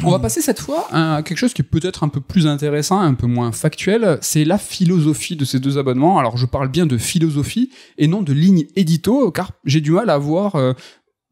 On va passer cette fois à quelque chose qui est peut-être un peu plus intéressant, un peu moins factuel, c'est la philosophie de ces deux abonnements. Alors je parle bien de philosophie et non de ligne édito, car j'ai du mal à voir euh,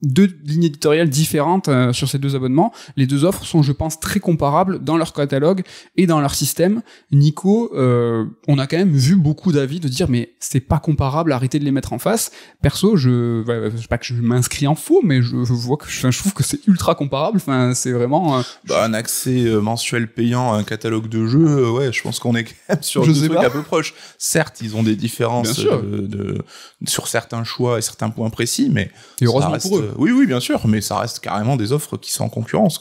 deux lignes éditoriales différentes euh, sur ces deux abonnements. Les deux offres sont, je pense, très comparables dans leur catalogue et dans leur système. Nico, euh, on a quand même vu beaucoup d'avis de dire mais c'est pas comparable, arrêtez de les mettre en face. Perso, je, bah, pas que je m'inscris en faux, mais je, vois que je, trouve que c'est ultra comparable. Enfin, c'est vraiment euh, bah, un accès mensuel payant à un catalogue de jeux. ouais, je pense qu'on est quand même sur je trucs peu proches. Certes, ils ont des différences de, sur certains choix et certains points précis, mais heureusement pour eux oui, oui, bien sûr, mais ça reste carrément des offres qui sont en concurrence.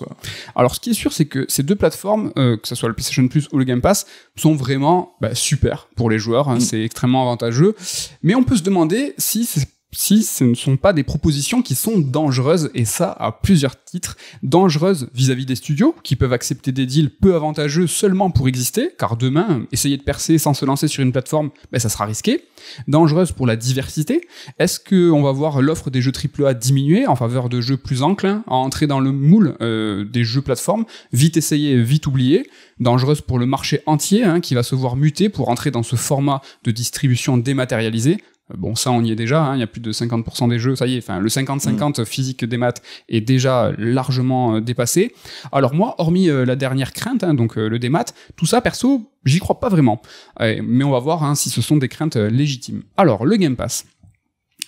Alors, ce qui est sûr, c'est que ces deux plateformes, euh, que ce soit le PlayStation Plus ou le Game Pass, sont vraiment bah, super pour les joueurs. Hein, mm. C'est extrêmement avantageux. Mais on peut se demander si c'est si ce ne sont pas des propositions qui sont dangereuses, et ça à plusieurs titres, dangereuses vis-à-vis des studios, qui peuvent accepter des deals peu avantageux seulement pour exister, car demain, essayer de percer sans se lancer sur une plateforme, ben, ça sera risqué, dangereuse pour la diversité, est-ce qu'on va voir l'offre des jeux AAA diminuer en faveur de jeux plus enclins à entrer dans le moule euh, des jeux plateformes, vite essayés, vite oubliés, dangereuse pour le marché entier, hein, qui va se voir muter pour entrer dans ce format de distribution dématérialisée, Bon, ça, on y est déjà. Hein, il y a plus de 50% des jeux. Ça y est, enfin, le 50-50 mm. physique des maths est déjà largement euh, dépassé. Alors moi, hormis euh, la dernière crainte, hein, donc euh, le le maths, tout ça, perso, j'y crois pas vraiment. mais on va voir hein, si ce sont des craintes légitimes. Alors, le Game Pass.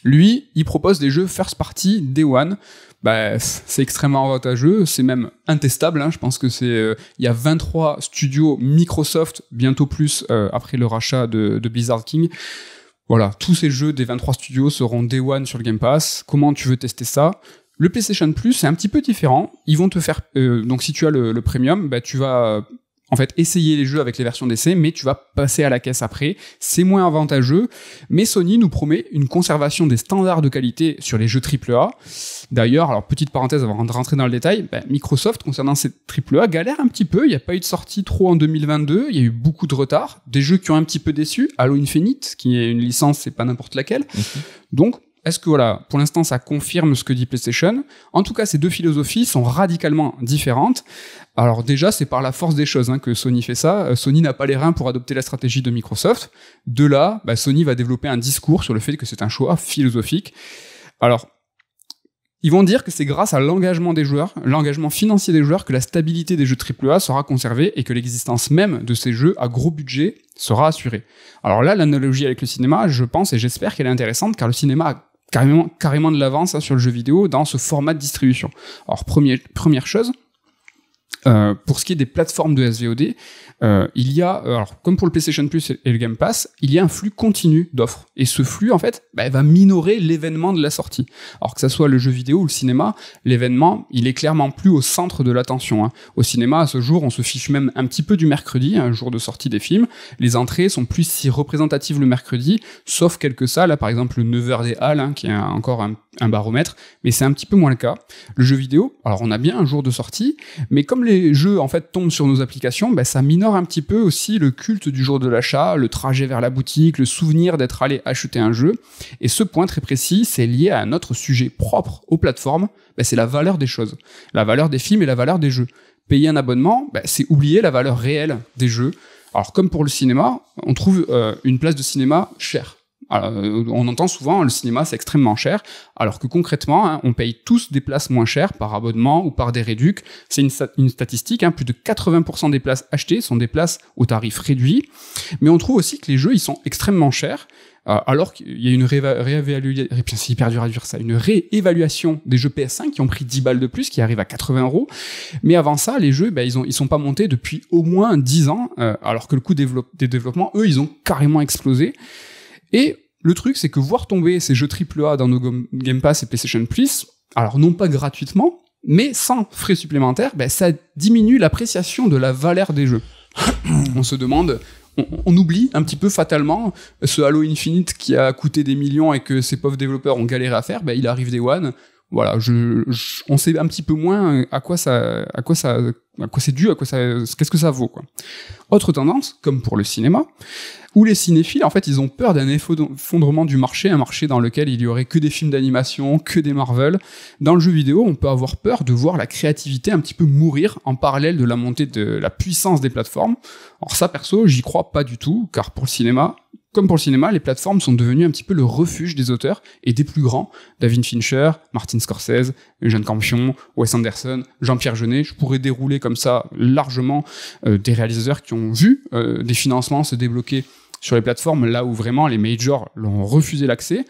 Lui, il propose des jeux first party Day One. Bah, c'est extrêmement avantageux, c'est même intestable. Je pense que c'est, il y a 23 studios Microsoft, bientôt plus après le rachat de, de Blizzard King. Voilà, tous ces jeux des 23 studios seront Day One sur le Game Pass. Comment tu veux tester ça Le PlayStation Plus, c'est un petit peu différent. Ils vont te faire... Euh, donc si tu as le, premium, bah, tu vas en fait essayer les jeux avec les versions d'essai, mais tu vas passer à la caisse après. C'est moins avantageux, mais Sony nous promet une conservation des standards de qualité sur les jeux AAA. D'ailleurs, alors petite parenthèse avant de rentrer dans le détail, ben, Microsoft concernant ces AAA galère un petit peu. Il n'y a pas eu de sortie trop en 2022. Il y a eu beaucoup de retard, des jeux qui ont un petit peu déçu. Halo Infinite, qui est une licence, c'est pas n'importe laquelle. Mhm. Donc est-ce que voilà, pour l'instant, ça confirme ce que dit PlayStation En tout cas, ces deux philosophies sont radicalement différentes. Alors déjà, c'est par la force des choses hein, que Sony fait ça. Euh, Sony n'a pas les reins pour adopter la stratégie de Microsoft. De là, bah, Sony va développer un discours sur le fait que c'est un choix philosophique. Alors, ils vont dire que c'est grâce à l'engagement des joueurs, l'engagement financier des joueurs, que la stabilité des jeux AAA sera conservée et que l'existence même de ces jeux à gros budget sera assurée. Alors là, l'analogie avec le cinéma, je pense et j'espère qu'elle est intéressante car le cinéma carrément, carrément de l'avance hein, sur le jeu vidéo dans ce format de distribution. Alors, premier, première chose, euh, pour ce qui est des plateformes de SVOD, euh, il y a, euh, alors, comme pour le PlayStation Plus et le Game Pass, il y a un flux continu d'offres. Et ce flux, en fait, bah, va minorer l'événement de la sortie. Alors que ça soit le jeu vidéo ou le cinéma, l'événement, il est clairement plus au centre de l'attention. Hein. Au cinéma, à ce jour, on se fiche même un petit peu du mercredi, un jour de sortie des films. Les entrées sont plus si représentatives le mercredi, sauf quelques salles, hein. par exemple le 9h des Halles, hein, qui est encore un baromètre, mais c'est un petit peu moins le cas. Le jeu vidéo, alors on a bien un jour de sortie, mais comme les jeux en fait tombent sur nos applications, bah, ça minore un petit peu aussi le culte du jour de l'achat, le trajet vers la boutique, le souvenir d'être allé acheter un jeu. Et ce point très précis, c'est lié à un autre sujet propre aux plateformes, bah, c'est la valeur des choses, la valeur des films et la valeur des jeux. Payer un abonnement, bah, c'est oublier la valeur réelle des jeux. Alors comme pour le cinéma, on trouve euh, une place de cinéma chère. Euh, on entend souvent le cinéma c'est extrêmement cher, alors que concrètement, hein, on paye tous des places moins chères par abonnement ou par des réducs. C'est une, statistique, hein, plus de 80% des places achetées sont des places au tarif réduit. Mais on trouve aussi que les jeux ils sont extrêmement chers euh, alors qu'il y a une réévaluation, des jeux PS5 qui ont pris 10 balles de plus, qui arrivent à 80 euros. Mais avant ça, les jeux, ben, ils ont, ils sont pas montés depuis au moins 10 ans, euh, alors que le coût des développements, eux, ils ont carrément explosé. Et le truc, c'est que voir tomber ces jeux AAA dans nos Game Pass et PlayStation Plus, alors non pas gratuitement, mais sans frais supplémentaires, ben ça diminue l'appréciation de la valeur des jeux. *coughs* on se demande, on, oublie un petit peu fatalement ce Halo Infinite qui a coûté des millions et que ces pauvres développeurs ont galéré à faire, ben il arrive des One. Voilà, on sait un petit peu moins à quoi ça, à quoi ça à quoi c'est dû, à quoi ça, qu'est-ce que ça vaut, quoi. Autre tendance, comme pour le cinéma, où les cinéphiles, en fait, ils ont peur d'un effondrement du marché, un marché dans lequel il y aurait que des films d'animation, que des Marvel. Dans le jeu vidéo, on peut avoir peur de voir la créativité un petit peu mourir en parallèle de la montée de la puissance des plateformes. Alors ça, perso, j'y crois pas du tout, car pour le cinéma, comme pour le cinéma, les plateformes sont devenues un petit peu le refuge des auteurs et des plus grands. David Fincher, Martin Scorsese, Eugene Campion, Wes Anderson, Jean-Pierre Jeunet, je pourrais dérouler comme ça largement euh, des réalisateurs qui ont vu euh, des financements se débloquer sur les plateformes là où vraiment les majors l'ont refusé l'accès.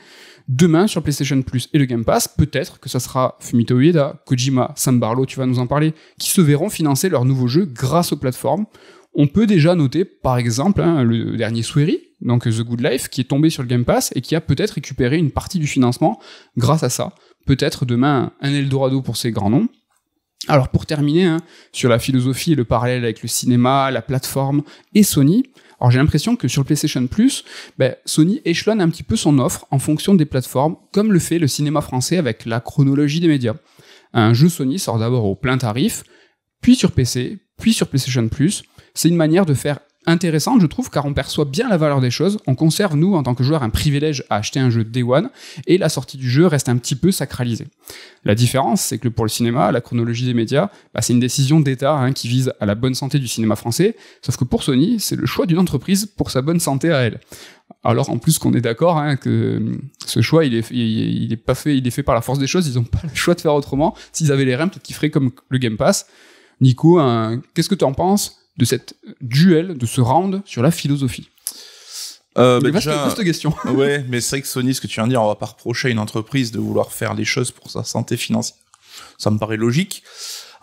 Demain, sur PlayStation Plus et le Game Pass, peut-être que ça sera Fumito Ueda, Kojima, Sam Barlow, tu vas nous en parler, qui se verront financer leurs nouveaux jeux grâce aux plateformes. On peut déjà noter, par exemple, hein, le dernier Swery, donc The Good Life, qui est tombé sur le Game Pass et qui a peut-être récupéré une partie du financement grâce à ça. Peut-être demain un Eldorado pour ces grands noms. Alors pour terminer hein, sur la philosophie et le parallèle avec le cinéma, la plateforme et Sony, alors j'ai l'impression que sur PlayStation Plus, ben, Sony échelonne un petit peu son offre en fonction des plateformes, comme le fait le cinéma français avec la chronologie des médias. Un jeu Sony sort d'abord au plein tarif, puis sur PC, puis sur PlayStation Plus. C'est une manière de faire intéressante, je trouve, car on perçoit bien la valeur des choses. On conserve, nous, en tant que joueurs, un privilège à acheter un jeu Day One, et la sortie du jeu reste un petit peu sacralisée. La différence, c'est que pour le cinéma, la chronologie des médias, bah, c'est une décision d'État hein, qui vise à la bonne santé du cinéma français, sauf que pour Sony, c'est le choix d'une entreprise pour sa bonne santé à elle. Alors en plus qu'on est d'accord hein, que hum, ce choix il est, il, est pas fait, il est fait par la force des choses. Ils n'ont pas le choix de faire autrement. S'ils avaient les reins, peut-être qu'ils feraient comme le Game Pass. Nico, qu'est-ce que tu en penses de cette duel, de ce round sur la philosophie euh, bah déjà, question. *laughs* ouais, mais c'est vrai que Sony, ce que tu viens de dire, on va pas reprocher à une entreprise de vouloir faire les choses pour sa santé financière. Ça me paraît logique.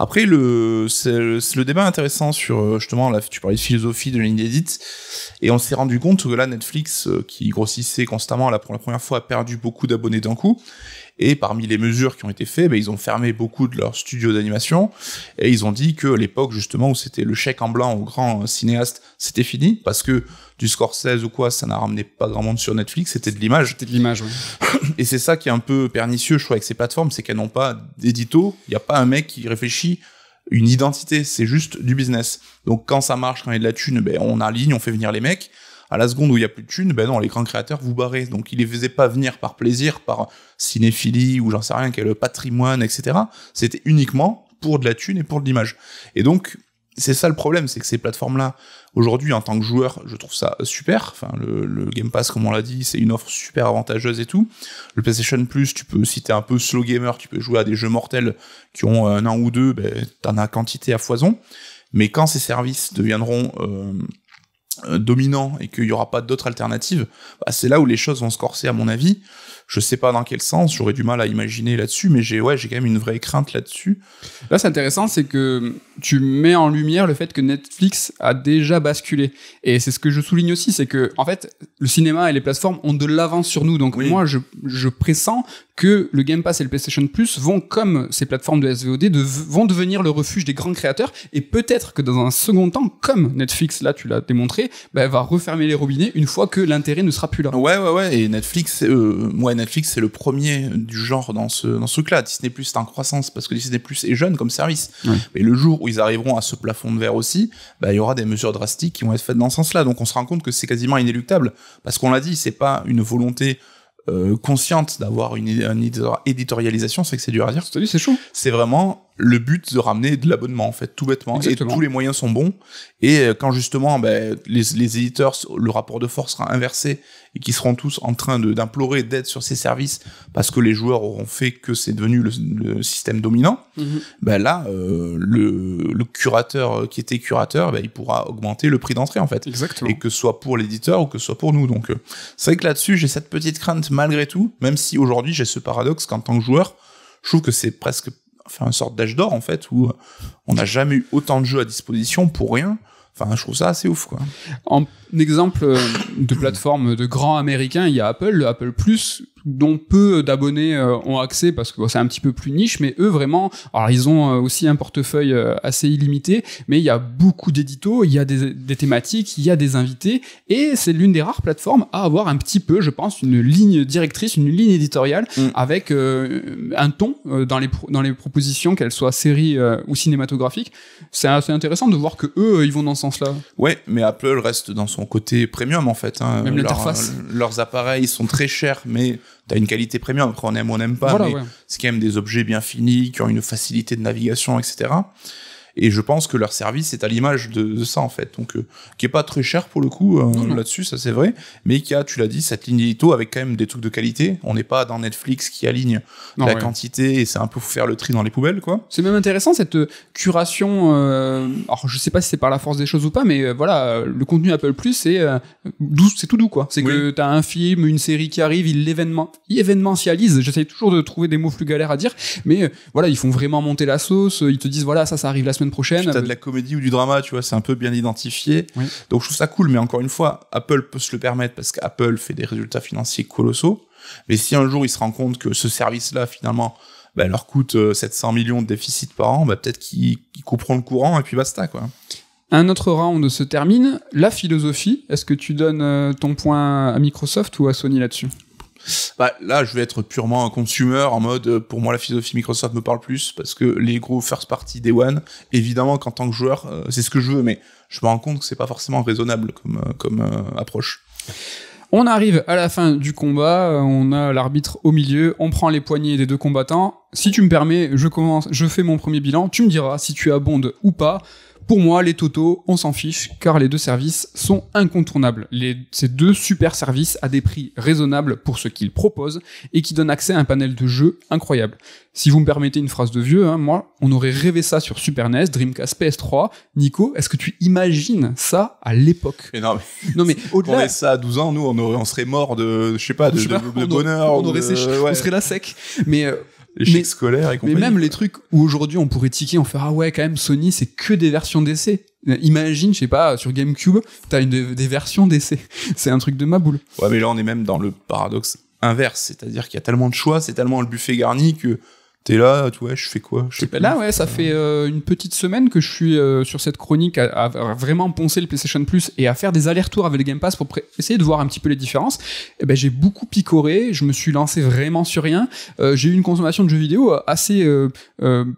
Après, le, c'est, le débat intéressant sur, euh, justement, là, tu parlais de philosophie, de l'inédite, et on s'est rendu compte que là, Netflix, euh, qui grossissait constamment, là, pour la première fois, a perdu beaucoup d'abonnés d'un coup, et parmi les mesures qui ont été faites, ben, ils ont fermé beaucoup de leurs studios d'animation et ils ont dit que l'époque justement où c'était le chèque en blanc aux grands cinéastes, c'était fini parce que du Scorsese ou quoi, ça n'a ramené pas grand monde sur Netflix, c'était de l'image. C'était de l'image, oui. *coughs* Et c'est ça qui est un peu pernicieux, je crois, avec ces plateformes, c'est qu'elles n'ont pas d'édito, il n'y a pas un mec qui réfléchit une identité, c'est juste du business. Donc quand ça marche, quand il y a de la thune, ben, on aligne, on fait venir les mecs à la seconde où il n'y a plus de thunes, ben non, les grands créateurs vous barrez. Donc, ils ne les faisaient pas venir par plaisir, par cinéphilie ou j'en sais rien, quel patrimoine, etc. C'était uniquement pour de la thune et pour de l'image. Et donc, c'est ça le problème, c'est que ces plateformes-là, aujourd'hui, en tant que joueur, je trouve ça super. Enfin, le, Game Pass, comme on l'a dit, c'est une offre super avantageuse et tout. Le PlayStation Plus, tu peux, si t'es un peu slow gamer, tu peux jouer à des jeux mortels qui ont euh, un an ou deux, ben, t'en as quantité à foison. Mais quand ces services deviendront euh, euh, dominant et qu'il n'y aura pas d'autres alternatives, bah, c'est là où les choses vont se corser à mon avis. Je sais pas dans quel sens, j'aurais du mal à imaginer là-dessus, mais j'ai ouais, j'ai quand même une vraie crainte là-dessus. Là, c'est intéressant, c'est que tu mets en lumière le fait que Netflix a déjà basculé. Et c'est ce que je souligne aussi, c'est que en fait, le cinéma et les plateformes ont de l'avance sur nous. Donc moi, je, pressens que le Game Pass et le PlayStation Plus vont, comme ces plateformes de SVOD, de, vont devenir le refuge des grands créateurs. Et peut-être que dans un second temps, comme Netflix, là tu l'as démontré, bah, va refermer les robinets une fois que l'intérêt ne sera plus là. Ouais, ouais, ouais. Et Netflix, euh, moi Netflix, c'est le premier du genre dans ce, dans ce truc Disney Plus, c'est en croissance parce que Disney Plus est jeune comme service. Mais le jour où ils arriveront à ce plafond de verre aussi, bah, il y aura des mesures drastiques qui vont être faites dans ce sens-là. Donc on se rend compte que c'est quasiment inéluctable parce qu'on l'a dit, c'est pas une volonté euh, consciente d'avoir une, éditorialisation, c'est que c'est dur à dire. C'est chaud. C'est vraiment le but de ramener de l'abonnement, en fait, tout bêtement. Et tous les moyens sont bons. Et euh, quand justement ben, les, éditeurs, le rapport de force sera inversé et qu'ils seront tous en train d'implorer d'aide sur ces services parce que les joueurs auront fait que c'est devenu le, système dominant, mhm. ben là, euh, le, curateur euh, qui était curateur, ben, il pourra augmenter le prix d'entrée, en fait. Exactement. Et que ce soit pour l'éditeur ou que ce soit pour nous. Donc, c'est vrai que là-dessus, j'ai cette petite crainte malgré tout, même si aujourd'hui j'ai ce paradoxe qu'en tant que joueur, je trouve que c'est presque faire une sorte d'âge d'or en fait où on n'a jamais eu autant de jeux à disposition pour rien. Enfin, je trouve ça assez ouf, quoi. En exemple euh, de plateforme de grands américains, il y a Apple, Le Apple Plus, dont peu d'abonnés euh, ont accès parce que c'est un petit peu plus niche, mais eux vraiment, alors ils ont euh, aussi un portefeuille euh, assez illimité, mais il y a beaucoup d'éditos, il y a des, thématiques, il y a des invités, et c'est l'une des rares plateformes à avoir un petit peu, je pense, une ligne directrice, une ligne éditoriale mm. avec un ton dans les dans les propositions, qu'elles soient séries ou cinématographiques. C'est assez intéressant de voir que eux, ils vont dans ce sens-là. Ouais, mais Apple reste dans son côté premium en fait. Hein. Même l'interface. leurs appareils sont très chers, mais t'as une qualité premium. Après, on aime ou on n'aime pas, mais c'est quand des objets bien finis, qui ont une facilité de navigation, etc. Et je pense que leur service est à l'image de, ça, en fait. Donc, euh, qui est pas très cher pour le coup euh, là-dessus, ça c'est vrai. Mais qui a, tu l'as dit, cette ligne édito avec quand même des trucs de qualité. On n'est pas dans Netflix qui aligne la quantité et c'est un peu faire le tri dans les poubelles, quoi. C'est même intéressant cette euh, curation. alors, je sais pas si c'est par la force des choses ou pas, mais voilà, le contenu Apple Plus, c'est doux, c'est tout doux, quoi. C'est que tu as un film, une série qui arrive, ils l'événement, événementialisent. J'essaie toujours de trouver des mots plus galères à dire, mais voilà, ils font vraiment monter la sauce. Ils te disent voilà, ça, ça arrive la semaine prochaine. de la comédie ou du drama, tu vois, c'est un peu bien identifié. Donc je trouve ça cool, mais encore une fois, Apple peut se le permettre parce qu'Apple fait des résultats financiers colossaux. Mais si un jour ils se rendent compte que ce service-là, finalement, bah, leur coûte 700 euh, millions de déficit par an, bah, peut-être qu'ils couperont le courant et puis basta, quoi. Un autre round se termine. La philosophie, est-ce que tu donnes euh, ton point à Microsoft ou à Sony là-dessus bah, là, je vais être purement un consumer en mode, euh, pour moi, la philosophie Microsoft me parle plus parce que les gros first party Day One, évidemment qu'en tant que joueur, euh, c'est ce que je veux, mais je me rends compte que c'est pas forcément raisonnable comme, euh, comme approche. On arrive à la fin du combat, on a l'arbitre au milieu, on prend les poignées des deux combattants. Si tu me permets, je commence, je fais mon premier bilan, tu me diras si tu abondes ou pas. Pour moi, les Toto, on s'en fiche, car les deux services sont incontournables. ces deux super services à des prix raisonnables pour ce qu'ils proposent et qui donnent accès à un panel de jeux incroyable. Si vous me permettez une phrase de vieux, hein, moi, on aurait rêvé ça sur Super NES, Dreamcast, PS3. Nico, est-ce que tu imagines ça à l'époque Non, mais, non, mais *laughs* ça à 12 ans, nous, on, serait mort de, je sais pas, de, bonheur. On, aurait, serait la sec. Mais euh, scolaires et compagnie. Mais même les trucs où aujourd'hui on pourrait tiquer, on fait ah ouais quand même Sony c'est que des versions d'essai. Imagine, je sais pas, sur GameCube, t'as une des versions d'essai. *laughs* C'est un truc de ma boule. Ouais, mais là on est même dans le paradoxe inverse, c'est-à-dire qu'il y a tellement de choix, c'est tellement le buffet garni que T'es là, tu vois, je fais quoi je Là, ouais, ça hein. fait euh, une petite semaine que je suis euh, sur cette chronique à, vraiment poncer le PlayStation Plus et à faire des allers-retours avec le Game Pass pour essayer de voir un petit peu les différences. Et eh ben, j'ai beaucoup picoré, je me suis lancé vraiment sur rien. Euh, j'ai eu une consommation de jeux vidéo assez, alors,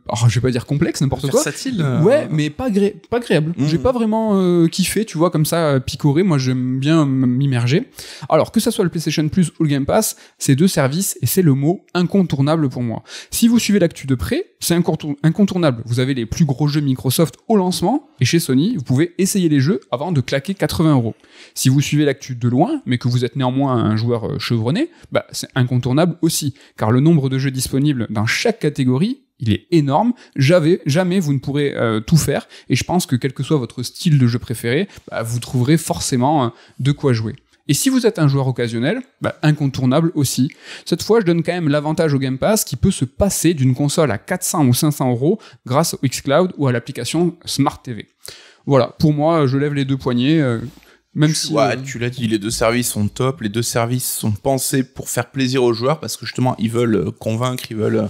oh, je vais pas dire complexe, n'importe quoi. Versatile. Ouais, mais pas, pas agréable. Mmh. J'ai pas vraiment kiffé, tu vois, comme ça, picorer. Moi, j'aime bien m'immerger. Alors, que ça soit le PlayStation Plus ou le Game Pass, c'est deux services et c'est le mot incontournable pour moi. Si vous suivez l'actu de près, c'est incontournable. Vous avez les plus gros jeux Microsoft au lancement, et chez Sony, vous pouvez essayer les jeux avant de claquer 80 euros. Si vous suivez l'actu de loin, mais que vous êtes néanmoins un joueur euh, chevronné, bah, c'est incontournable aussi, car le nombre de jeux disponibles dans chaque catégorie il est énorme. Jamais, jamais vous ne pourrez euh, tout faire. Et je pense que quel que soit votre style de jeu préféré, bah, vous trouverez forcément euh, de quoi jouer. Et si vous êtes un joueur occasionnel, bah, incontournable aussi. Cette fois, je donne quand même l'avantage au Game Pass qui peut se passer d'une console à 400 ou 500 euros grâce au xCloud ou à l'application Smart TV. Voilà, pour moi, je lève les deux poignets. Euh, même si, ouais, euh, tu l'as dit, les deux services sont top. Les deux services sont pensés pour faire plaisir aux joueurs parce que justement, ils veulent euh, convaincre, ils veulent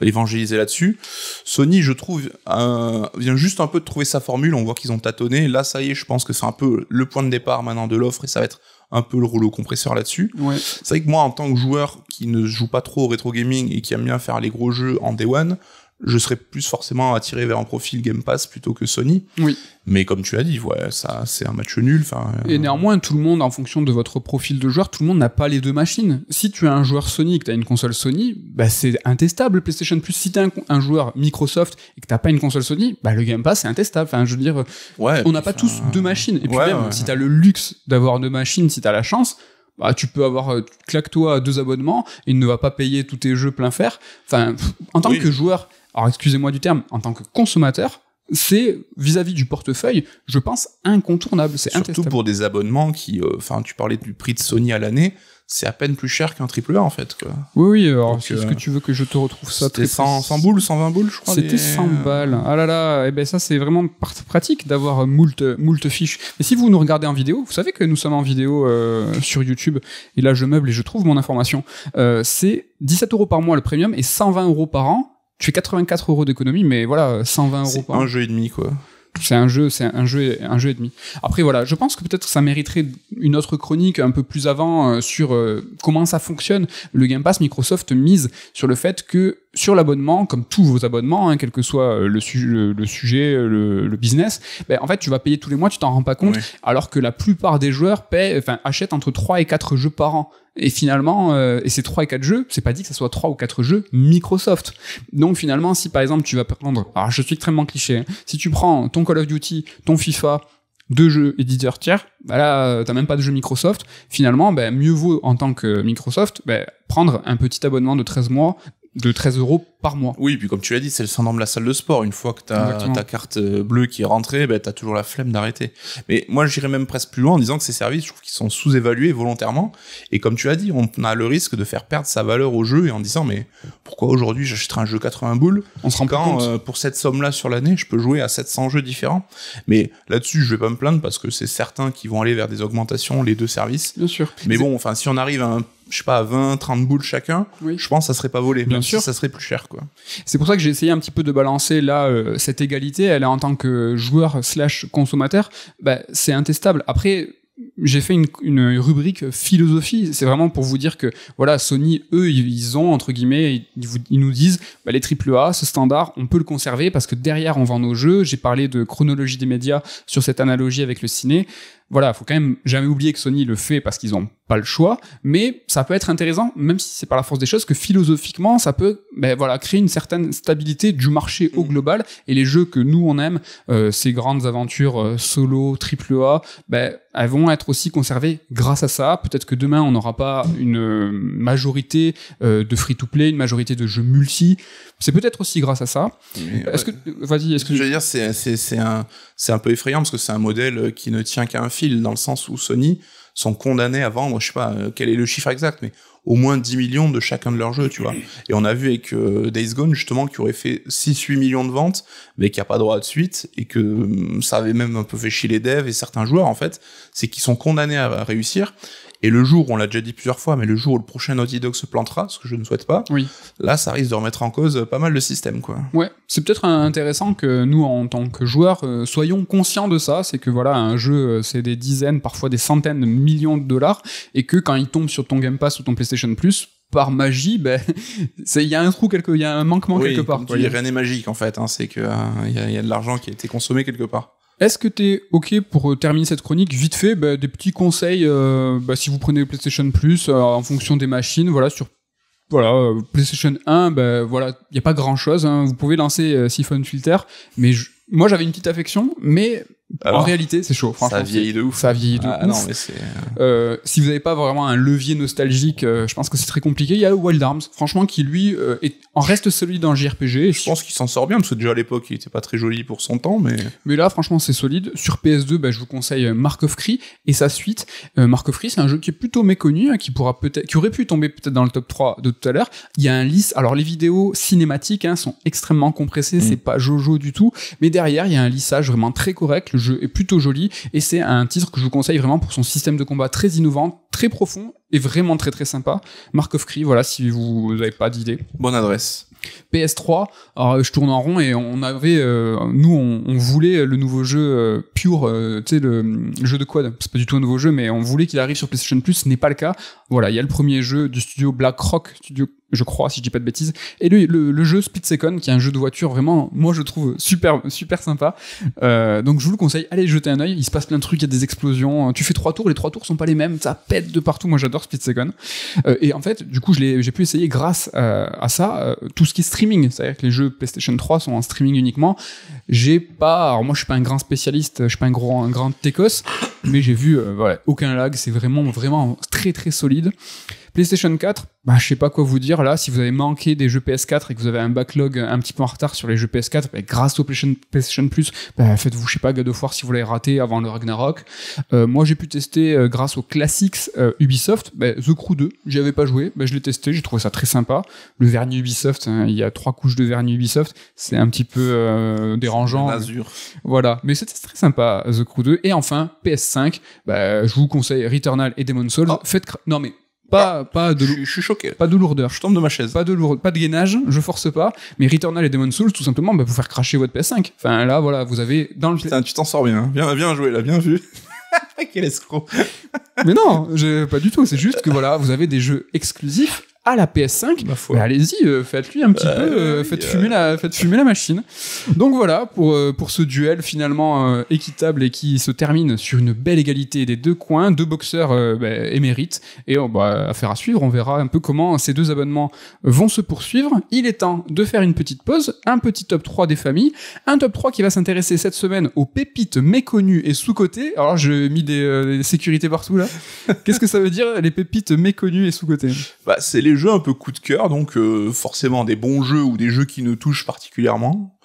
évangéliser là-dessus. Sony, je trouve, vient juste un peu de trouver sa formule. On voit qu'ils ont tâtonné. Là, ça y est, je pense que c'est un peu le point de départ maintenant de l'offre et ça va être un peu le rouleau compresseur là-dessus. C'est vrai que moi, en tant que joueur qui ne joue pas trop au rétro gaming et qui aime bien faire les gros jeux en day one, je serais plus forcément attiré vers un profil Game Pass plutôt que Sony. Oui. Mais comme tu as dit, ouais, ça, c'est un match nul. Enfin. Euh. Et néanmoins, tout le monde, en fonction de votre profil de joueur, tout le monde n'a pas les deux machines. Si tu es un joueur Sony et que tu as une console Sony, bah, c'est intestable PlayStation Plus. Si tu es un, joueur Microsoft et que tu pas une console Sony, bah, le Game Pass est intestable. Enfin, je veux dire, ouais, on n'a pas tous deux machines. Et puis même, si tu as le luxe d'avoir deux machines, si tu as la chance, bah, tu peux avoir euh, claque-toi deux abonnements il ne va pas payer tous tes jeux plein fer. Enfin, en tant que joueur, alors excusez-moi du terme, en tant que consommateur, c'est vis-à-vis du portefeuille, je pense incontournable. C'est surtout pour des abonnements qui, euh, enfin, tu parlais du prix de Sony à l'année, c'est à peine plus cher qu'un triple A en fait. Oui, oui. Euh, alors, quest ce euh, que tu veux que je te retrouve ça C'était 100, boules, 120 boules, je crois. C'était 100 balles. Ah là là. Et eh ben ça, c'est vraiment pratique d'avoir moult, fiches. Mais si vous nous regardez en vidéo, vous savez que nous sommes en vidéo sur YouTube. Et là, je meuble et je trouve mon information. c'est 17 euros par mois le premium et 120 euros par an tu fais 84 euros d'économie, mais voilà, 120 euros C'est un jeu et demi, quoi. C'est un jeu, c'est un jeu, un jeu et demi. Après, voilà, je pense que peut-être ça mériterait une autre chronique un peu plus avant euh, sur euh, comment ça fonctionne. Le Game Pass, Microsoft mise sur le fait que sur l'abonnement, comme tous vos abonnements, hein, quel que soit euh, le, le, sujet, euh, le, business, ben, en fait, tu vas payer tous les mois, tu t'en rends pas compte, alors que la plupart des joueurs paient, enfin, achètent entre 3 et 4 jeux par an. Et finalement, euh, et ces 3 et 4 jeux, c'est pas dit que ça soit 3 ou 4 jeux Microsoft. Donc finalement, si par exemple, tu vas prendre, alors je suis extrêmement cliché, hein, si tu prends ton Call of Duty, ton FIFA, deux jeux éditeurs tiers, bah là, t'as même pas de jeu Microsoft. Finalement, ben, mieux vaut en tant que Microsoft ben, prendre un petit abonnement de 13 mois de 13 euros par mois. Oui, puis comme tu l'as dit, c'est le syndrome de la salle de sport. Une fois que tu as ta carte euh, bleue qui est rentrée, ben, tu as toujours la flemme d'arrêter. Mais moi, j'irais même presque plus loin en disant que ces services, je trouve qu'ils sont sous-évalués volontairement. Et comme tu l'as dit, on a le risque de faire perdre sa valeur au jeu et en disant, mais pourquoi aujourd'hui j'achèterai un jeu 80 boules On se rend compte. Euh, pour cette somme-là sur l'année, je peux jouer à 700 jeux différents. Mais là-dessus, je vais pas me plaindre parce que c'est certains qui vont aller vers des augmentations, les deux services. Bien sûr. Mais bon, enfin, si on arrive à un je sais pas, à 20, 30 boules chacun, je pense que ça serait pas volé. Bien sûr. ça serait plus cher, quoi. C'est pour ça que j'ai essayé un petit peu de balancer là euh, cette égalité. Elle est en tant que joueur slash consommateur, bah, c'est intestable. Après, j'ai fait une, une, rubrique philosophie. C'est vraiment pour vous dire que voilà, Sony, eux, ils ont entre guillemets, ils, nous disent bah, les AAA, ce standard, on peut le conserver parce que derrière, on vend nos jeux. J'ai parlé de chronologie des médias sur cette analogie avec le ciné voilà, faut quand même jamais oublier que Sony le fait parce qu'ils n'ont pas le choix, mais ça peut être intéressant, même si c'est par la force des choses, que philosophiquement, ça peut ben, voilà, créer une certaine stabilité du marché au mm. global, et les jeux que nous on aime, euh, ces grandes aventures euh, solo, triple A, ben, elles vont être aussi conservées grâce à ça. Peut-être que demain, on n'aura pas une euh, majorité de free-to-play, une majorité de jeux multi. C'est peut-être aussi grâce à ça. que, vas-y, est-ce que... Je veux dire, c'est un, un peu effrayant parce que c'est un modèle qui ne tient qu'à un dans le sens où Sony sont condamnés à vendre, je sais pas euh, quel est le chiffre exact, mais au moins 10 millions de chacun de leurs jeux, tu vois. *clears throat* Et on a vu avec euh, Days Gone, justement, qui aurait fait 6-8 millions de ventes, mais qui a pas droit de suite, et que euh, ça avait même un peu fait chier les devs et certains joueurs, en fait, c'est qu'ils sont condamnés à réussir, et le jour, on l'a déjà dit plusieurs fois, mais le jour où le prochain Naughty Dog se plantera, ce que je ne souhaite pas, oui. là, ça risque de remettre en cause pas mal le système, quoi. Ouais, c'est peut-être intéressant que nous, en tant que joueurs, euh, soyons conscients de ça. C'est que voilà, un jeu, euh, c'est des dizaines, parfois des centaines de millions de dollars, et que quand il tombe sur ton Game Pass ou ton PlayStation Plus, par magie, ben, *laughs* il y a un trou quelque, il y a un manquement quelque part. Oui, rien n'est magique en fait. Hein. c'est que euh, il y, a de l'argent qui a été consommé quelque part. Est-ce que tu es OK pour euh, terminer cette chronique vite fait bah, Des petits conseils euh, bah, si vous prenez le PlayStation Plus euh, en fonction des machines, voilà, sur voilà, PlayStation 1, Ben bah, voilà, il n'y a pas grand chose. Hein. Vous pouvez lancer Siphon Filter, mais moi j'avais une petite affection, mais en réalité, c'est chaud. ça vieillit de ouf. Ça vieillit de ah, ah ouf. Non, mais euh. Euh, si vous n'avez pas vraiment un levier nostalgique, euh, je pense que c'est très compliqué. Il y a Wild Arms, franchement, qui lui est, en reste solide dans le JRPG. je pense qu'il s'en sort bien parce que déjà à l'époque, il n'était pas très joli pour son temps, mais. Mais là, franchement, c'est solide. Sur PS2, bah, je vous conseille Mark of Cree et sa suite. Mark of Cree, c'est un jeu qui est plutôt méconnu, hein, qui pourra peut-être, qui aurait pu tomber peut-être dans le top 3 de tout à l'heure. Il y a un lisse. Alors les vidéos cinématiques hein, sont extrêmement compressées, mm. c'est pas Jojo du tout, mais derrière, il y a un lissage vraiment très correct jeu est plutôt joli et c'est un titre que je vous conseille vraiment pour son système de combat très innovant, très profond et vraiment très très sympa. Mark of Cree, voilà, si vous n'avez pas d'idée. Bonne adresse. PS3, alors je tourne en rond et on avait, euh, nous on, voulait le nouveau jeu euh, Pure, euh, tu sais le jeu de quad, c'est pas du tout un nouveau jeu mais on voulait qu'il arrive sur PlayStation Plus, ce n'est pas le cas. Voilà, il y a le premier jeu du studio Black Rock, studio je crois, si je dis pas de bêtises. Et le, le, jeu Split Second, qui est un jeu de voiture vraiment, moi je trouve super, super sympa. Euh, donc je vous le conseille, allez jeter un oeil. Il se passe plein de trucs, il y a des explosions. Euh, tu fais trois tours, les trois tours sont pas les mêmes, ça pète de partout. Moi j'adore Speed Second. Euh, et en fait, du coup, j'ai pu essayer grâce à, ça tout ce qui est streaming. C'est-à-dire que les jeux PlayStation 3 sont en streaming uniquement. J'ai pas, alors moi je suis pas un grand spécialiste, je suis pas un grand, un grand techos, mais j'ai vu, voilà, aucun lag, c'est vraiment, vraiment très très solide. PlayStation 4, bah, je sais pas quoi vous dire là. Si vous avez manqué des jeux PS4 et que vous avez un backlog un petit peu en retard sur les jeux PS4, bah, grâce au PlayStation, Plus, bah, faites-vous, je sais pas, God si vous l'avez raté avant le Ragnarok. Euh, moi, j'ai pu tester euh, grâce aux classics euh, Ubisoft, bah, The Crew 2. J'y avais pas joué, je l'ai testé, j'ai trouvé ça très sympa. Le vernis Ubisoft, hein, il y a trois couches de vernis Ubisoft, c'est un petit peu dérangeant. Azur. Voilà, mais c'était très sympa The Crew 2. Et enfin PS5, je vous conseille Returnal et Demon's Souls. Oh. Faites, non mais bah, pas, de, je, suis choqué. Pas de lourdeur. Je tombe de ma chaise. Pas de lourde, pas de gainage, je force pas. Mais Returnal et Demon's Souls, tout simplement, bah, vous faire cracher votre PS5. Enfin, là, voilà, vous avez dans le. Putain, tu t'en sors bien. Hein. Bien, bien joué, là, bien vu. *laughs* Quel escroc. mais non, pas du tout. C'est juste que voilà, vous avez des jeux exclusifs à la PS5, allez-y, euh, faites-lui un petit peu, euh, faites, fumer la, machine. Donc voilà, pour, euh, pour ce duel finalement équitable et qui se termine sur une belle égalité des deux coins, deux boxeurs bah, émérites. Et on oh, bah, affaire à suivre, on verra un peu comment ces deux abonnements vont se poursuivre. Il est temps de faire une petite pause, un petit top 3 des familles, un top 3 qui va s'intéresser cette semaine aux pépites méconnues et sous-cotées. Alors j'ai mis des, sécurités partout là. Qu'est-ce que ça veut dire les pépites méconnues et sous-cotées Bah c'est les jeux un peu coup de cœur, donc euh, forcément des bons jeux ou des jeux qui nous touchent particulièrement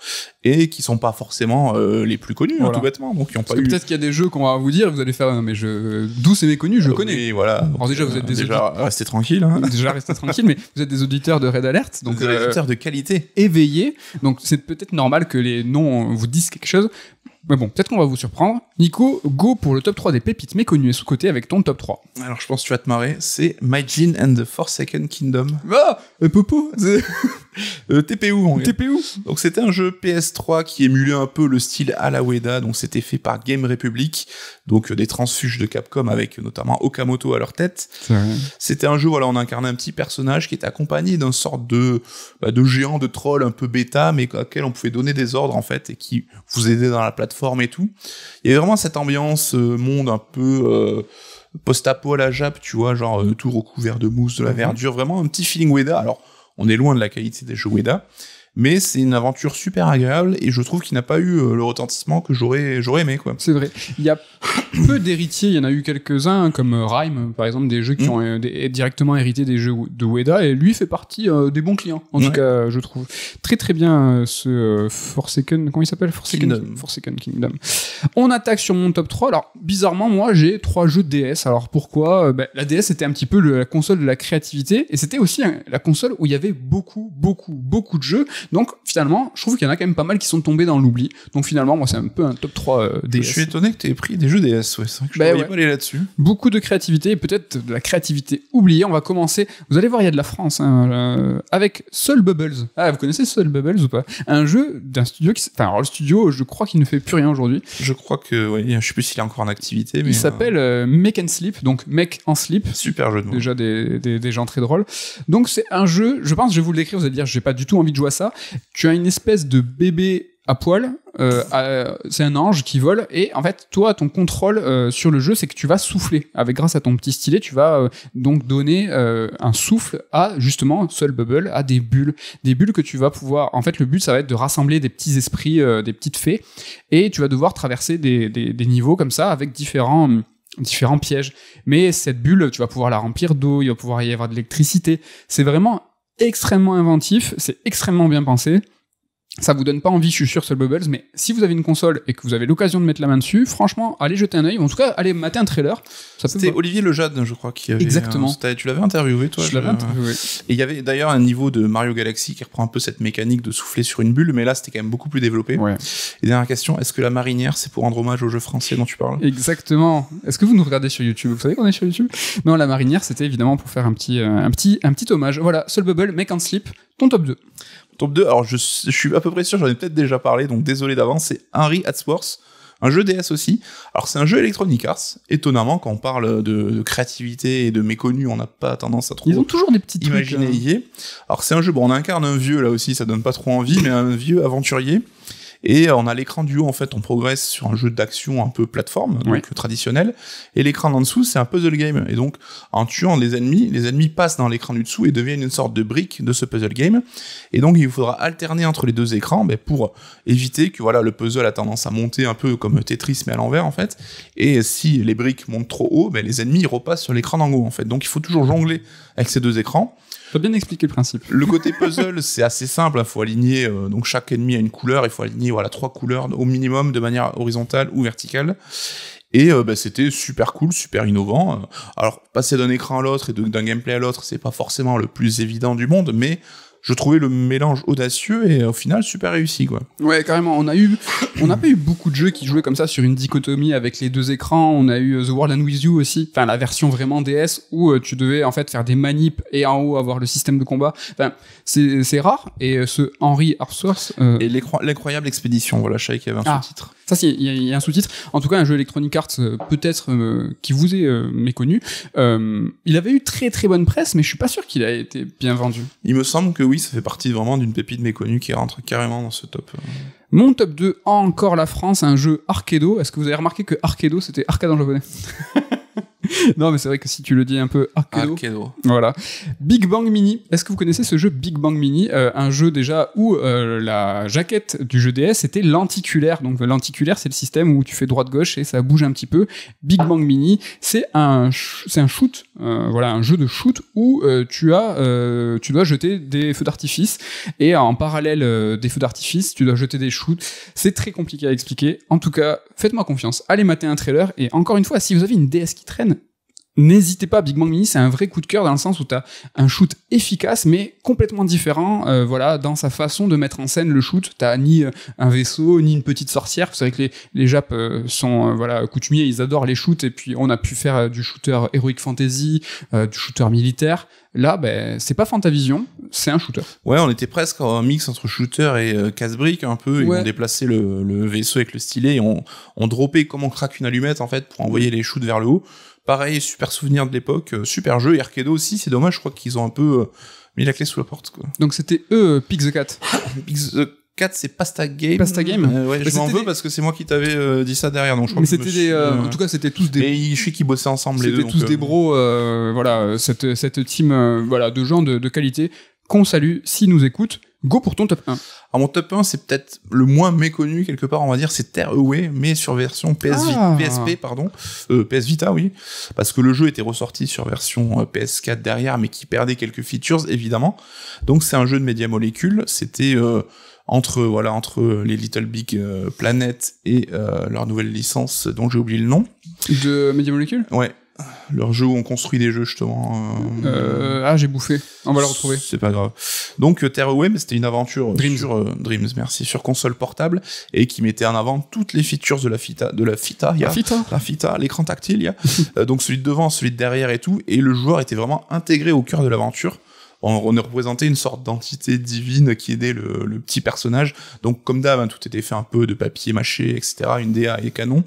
et qui sont pas forcément euh, les plus connus, hein, tout bêtement. Donc, pas Peut-être qu'il y a des jeux qu'on va vous dire, vous allez faire, non, euh, mais je... d'où c'est méconnu, je ah connais. voilà. déjà, vous êtes déjà, restez tranquille. Hein. *laughs* Déjà, restez tranquille, mais vous êtes des auditeurs de Red Alert, donc des auditeurs de qualité, éveillés. Donc c'est peut-être normal que les noms vous disent quelque chose, mais bon, peut-être qu'on va vous surprendre. Nico, go pour le top 3 des pépites méconnues et sous-cotées avec ton top 3. Alors, je pense que tu vas te marrer. C'est My Jean and the Forsaken Kingdom. Ah euh, Popo TPU *laughs* euh, en TPU Donc, c'était un jeu PS3 qui émulait un peu le style Alaweda. Donc, c'était fait par Game Republic donc euh, des transfuges de Capcom avec euh, notamment Okamoto à leur tête. C'était un jeu, voilà, on incarnait un petit personnage qui était accompagné d'un sorte de, bah, de géant de troll un peu bêta, mais à quel on pouvait donner des ordres en fait et qui vous aidait dans la plateforme et tout. Il y avait vraiment cette ambiance euh, monde un peu. post-apo à la Jap, tu vois, genre tout recouvert de mousse, de la mhm. verdure, vraiment un petit feeling Weda. Alors, on est loin de la qualité des jeux Weda, mais c'est une aventure super agréable et je trouve qu'il n'a pas eu euh, le retentissement que j'aurais j'aurais aimé quoi. C'est vrai. Il y a *coughs* peu d'héritiers, il y en a eu quelques-uns hein, comme euh, Rhyme par exemple des jeux qui mm. ont euh, directement hérité des jeux de Weda et lui fait partie des bons clients en tout cas je trouve très très bien ce Forsaken comment il s'appelle Forsaken Kingdom. On attaque sur mon top 3. Alors bizarrement moi j'ai trois jeux de DS. Alors pourquoi ben, la DS était un petit peu la console de la créativité et c'était aussi la console où il y avait beaucoup beaucoup beaucoup de jeux donc finalement, je trouve qu'il y en a quand même pas mal qui sont tombés dans l'oubli. Donc finalement, moi, c'est un peu un top 3 des. Euh, je suis étonné que tu aies pris des jeux DS, ouais. C'est je ben pas aller là-dessus. Beaucoup de créativité et peut-être de la créativité oubliée. On va commencer. Vous allez voir, il y a de la France hein, euh, avec Soul Bubbles. Ah, vous connaissez Soul Bubbles ou pas Un jeu d'un studio qui. Enfin, alors le studio, je crois qu'il ne fait plus rien aujourd'hui. Je crois que, oui, je sais plus s'il est encore en activité. il euh, s'appelle Make and Sleep, donc Make en Sleep. Super jeu de Déjà des, gens très drôles. Donc c'est un jeu, je pense, je vais vous le décrire, vous allez dire, j'ai pas du tout envie de jouer à ça. Tu as une espèce de bébé à poil. Euh, c'est un ange qui vole et en fait toi ton contrôle euh, sur le jeu c'est que tu vas souffler avec grâce à ton petit stylet tu vas euh, donc donner un souffle à justement seul bubble à des bulles des bulles que tu vas pouvoir en fait le but ça va être de rassembler des petits esprits des petites fées et tu vas devoir traverser des, niveaux comme ça avec différents hum, différents pièges mais cette bulle tu vas pouvoir la remplir d'eau il va pouvoir y avoir de l'électricité c'est vraiment extrêmement inventif, c'est extrêmement bien pensé ça vous donne pas envie, je suis sûr, Soul Bubbles, mais si vous avez une console et que vous avez l'occasion de mettre la main dessus, franchement, allez jeter un œil. En tout cas, allez mater un trailer. C'était Olivier Lejade, je crois, qui avait. Exactement. tu l'avais interviewé, toi. Je, l'avais interviewé. Et il y avait d'ailleurs un niveau de Mario Galaxy qui reprend un peu cette mécanique de souffler sur une bulle, mais là, c'était quand même beaucoup plus développé. Ouais. Et dernière question, est-ce que la marinière, c'est pour rendre hommage au jeu français dont tu parles Exactement. Est-ce que vous nous regardez sur YouTube Vous savez qu'on est sur YouTube Non, la marinière, c'était évidemment pour faire un petit, euh, un petit, un petit hommage. Voilà, Soul Bubble, Make and Sleep, ton top 2. Top 2, alors je, suis à peu près sûr, j'en ai peut-être déjà parlé, donc désolé d'avance, c'est Henry Hatsworth, un jeu DS aussi. Alors c'est un jeu Electronic Arts, étonnamment, quand on parle de, créativité et de méconnu, on n'a pas tendance à trouver. Ils ont toujours des petites Imaginez hein. Alors c'est un jeu, bon on incarne un vieux là aussi, ça donne pas trop envie, mais un vieux aventurier et on a l'écran du haut, en fait, on progresse sur un jeu d'action un peu plateforme, donc traditionnel. Et l'écran d'en dessous, c'est un puzzle game. Et donc, en tuant les ennemis, les ennemis passent dans l'écran du dessous et deviennent une sorte de brique de ce puzzle game. Et donc, il faudra alterner entre les deux écrans ben, pour éviter que voilà, le puzzle a tendance à monter un peu comme Tetris, mais à l'envers, en fait. Et si les briques montent trop haut, ben, les ennemis repassent sur l'écran d'en haut, en fait. Donc, il faut toujours jongler avec ces deux écrans. Faut bien expliquer le principe. Le côté puzzle, c'est assez simple. Il hein. faut aligner, euh, donc chaque ennemi a une couleur, il faut aligner voilà, trois couleurs au minimum de manière horizontale ou verticale. Et euh, bah, c'était super cool, super innovant. Euh. Alors, passer d'un écran à l'autre et d'un gameplay à l'autre, c'est pas forcément le plus évident du monde, mais je trouvais le mélange audacieux et au final super réussi quoi. Ouais, carrément. On a eu, on n'a pas eu beaucoup de jeux qui jouaient comme ça sur une dichotomie avec les deux écrans. On a eu euh, The World and With You aussi, enfin la version vraiment DS où euh, tu devais en fait faire des manips et en haut avoir le système de combat. Enfin, c'est rare. Et euh, ce Henry Arsource. Et l'incroyable expédition, voilà, je savais qu'il y avait un sous-titre. Ça, il y, a un sous-titre. En tout cas, un jeu Electronic Arts, euh, peut-être euh, qui vous est euh, méconnu. il avait eu très très bonne presse, mais je suis pas sûr qu'il a été bien vendu. Il me semble que oui, ça fait partie vraiment d'une pépite méconnue qui rentre carrément dans ce top. Mon top 2, encore la France, un jeu Arkedo. Est-ce que vous avez remarqué que Arkedo, c'était arcade en japonais *laughs* *laughs* non, mais c'est vrai que si tu le dis un peu cadeau. Voilà. Big Bang Mini. Est-ce que vous connaissez ce jeu Big Bang Mini euh, Un jeu déjà où euh, la jaquette du jeu DS était lenticulaire. Donc lenticulaire, c'est le système où tu fais droite-gauche et ça bouge un petit peu. Big Bang Mini, c'est un, c'est un shoot. Euh, voilà, un jeu de shoot où tu as, tu dois jeter des feux d'artifice et en parallèle des feux d'artifice, tu dois jeter des shoots. C'est très compliqué à expliquer. En tout cas, faites-moi confiance. Allez mater un trailer et encore une fois, si vous avez une DS qui traîne, N'hésitez pas, Big Bang Mini, c'est un vrai coup de cœur dans le sens où tu as un shoot efficace mais complètement différent euh, voilà, dans sa façon de mettre en scène le shoot. Tu ni euh, un vaisseau, ni une petite sorcière. Vous savez que les, les Japs euh, sont voilà, coutumiers, ils adorent les shoots et puis on a pu faire du shooter Heroic Fantasy, du shooter militaire. Là, ben, c'est pas Fantavision, c'est un shooter. Ouais, on était presque en mix entre shooter et euh, casse-brique un peu. Ils ont déplacé le, le, vaisseau avec le stylet et on, on droppait comme on craque une allumette en fait pour envoyer les shoots vers le haut. Pareil, super souvenir de l'époque, euh, super jeu. Et aussi, c'est dommage, je crois qu'ils ont un peu euh, mis la clé sous la porte. Donc c'était eux, euh, Pix the Cat. *laughs* Pix the Cat, c'est Pasta Game. Pasta Game. je bah, m'en veux parce que c'est moi qui t'avais dit ça derrière. Donc mais c'était en tout cas c'était tous des. Et je sais bossaient ensemble C'était tous des bros. voilà cette, cette team voilà de gens de, de qualité qu'on salue s'ils nous écoutent. Go pour ton top 1. Alors mon top 1, c'est peut-être le moins méconnu quelque part, on va dire, c'est Terre Away, mais sur version PS ah. PSP, pardon, euh, PS Vita, oui, parce que le jeu était ressorti sur version euh, PS4 derrière, mais qui perdait quelques features, évidemment. Donc c'est un jeu de média Molecule, c'était... Euh, entre voilà entre les Little Big Planet et leur nouvelle licence dont j'ai oublié le nom de Media Molecule ouais leur jeu où on construit des jeux justement. Euh, euh, ah, j'ai bouffé. On va le retrouver. C'est pas grave. Donc euh, Terraway, c'était une aventure Dreams. Dreams, merci, sur console portable et qui mettait en avant toutes les features de la Fita, de la Fita, la Fita, l'écran tactile, *laughs* donc celui de devant, celui de derrière et tout. Et le joueur était vraiment intégré au cœur de l'aventure on, est représenté une sorte d'entité divine qui aidait le, petit personnage. Donc comme d'hab, hein, tout était fait un peu de papier mâché, etc. Une DA et canon.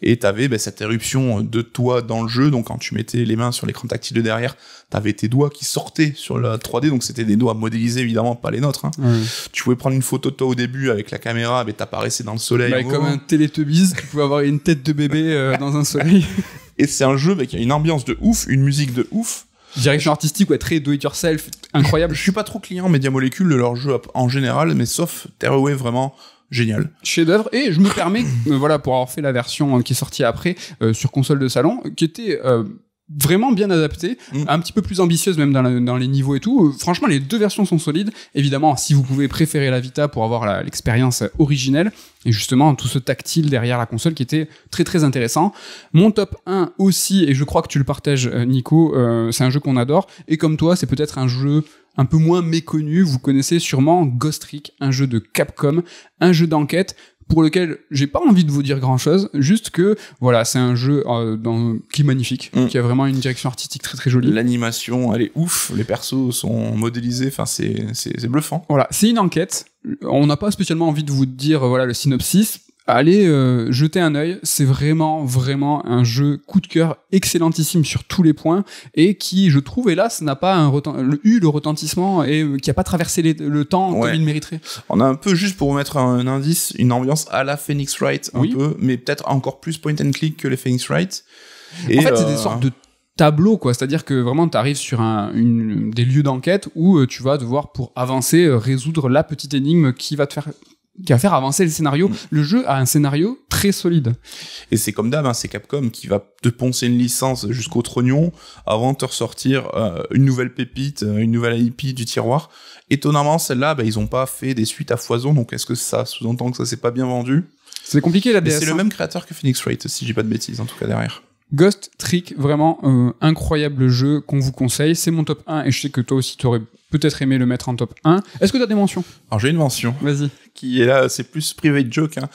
Et t'avais avais bah, cette éruption de toi dans le jeu. Donc quand tu mettais les mains sur l'écran tactile de derrière, t'avais tes doigts qui sortaient sur la 3D. Donc c'était des doigts modélisés évidemment, pas les nôtres. Hein. Tu pouvais prendre une photo de toi au début avec la caméra, mais t'apparaissais dans le soleil. Bah, comme un Teletubbies, tu pouvais avoir une tête de bébé euh, dans un soleil. *laughs* Et c'est un jeu avec bah, qui a une ambiance de ouf, une musique de ouf, direction artistique, ouais, très do it yourself, incroyable. Je suis pas trop client média molécule de leur jeu en général, mais sauf Terraway vraiment génial. Chef d'œuvre et je me permets, euh, voilà, pour avoir fait la version euh, qui est sortie après euh, sur console de salon, qui était vraiment bien adapté mm. un petit peu plus ambitieuse même dans, les niveaux et tout. Euh, franchement, les deux versions sont solides. Évidemment, si vous pouvez préférer la Vita pour avoir l'expérience originelle et justement tout ce tactile derrière la console qui était très très intéressant. Mon top 1 aussi, et je crois que tu le partages euh, Nico, euh, c'est un jeu qu'on adore et comme toi, c'est peut-être un jeu un peu moins méconnu. Vous connaissez sûrement Ghost Trick, un jeu de Capcom, un jeu d'enquête pour lequel j'ai pas envie de vous dire grand chose, juste que voilà, c'est un jeu euh, dans, qui est magnifique, mm. qui a vraiment une direction artistique très très jolie. L'animation, elle est ouf, les persos sont modélisés, enfin c'est bluffant. Voilà, c'est une enquête. On n'a pas spécialement envie de vous dire voilà le synopsis allez euh, jeter un œil. C'est vraiment, vraiment un jeu coup de cœur excellentissime sur tous les points et qui, je trouve, hélas, n'a pas un le, eu le retentissement et euh, qui n'a pas traversé le temps comme il mériterait. On a un peu, juste pour vous mettre un, indice, une ambiance à la Phoenix Wright, un peu, mais peut-être encore plus point and click que les Phoenix Wright. Et en fait, c'est des euh, sortes de tableaux quoi c'est à dire que vraiment tu arrives sur une, des lieux d'enquête où tu vas devoir pour avancer résoudre la petite énigme qui va te faire qui va faire avancer le scénario. Mm. Le jeu a un scénario très solide. Et c'est comme d'hab, hein, c'est Capcom qui va te poncer une licence jusqu'au trognon avant de te ressortir euh, une nouvelle pépite, euh, une nouvelle IP du tiroir. Étonnamment, celle-là, bah, ils n'ont pas fait des suites à foison, donc est-ce que ça sous-entend que ça s'est pas bien vendu C'est compliqué la DS. C'est le hein. même créateur que Phoenix Wright, si j'ai pas de bêtises, en tout cas derrière. Ghost Trick, vraiment euh, incroyable jeu qu'on vous conseille. C'est mon top 1 et je sais que toi aussi tu aurais peut-être aimé le mettre en top 1. Est-ce que tu as des mentions Alors j'ai une mention. Vas-y. Qui est là, c'est plus private joke. Hein.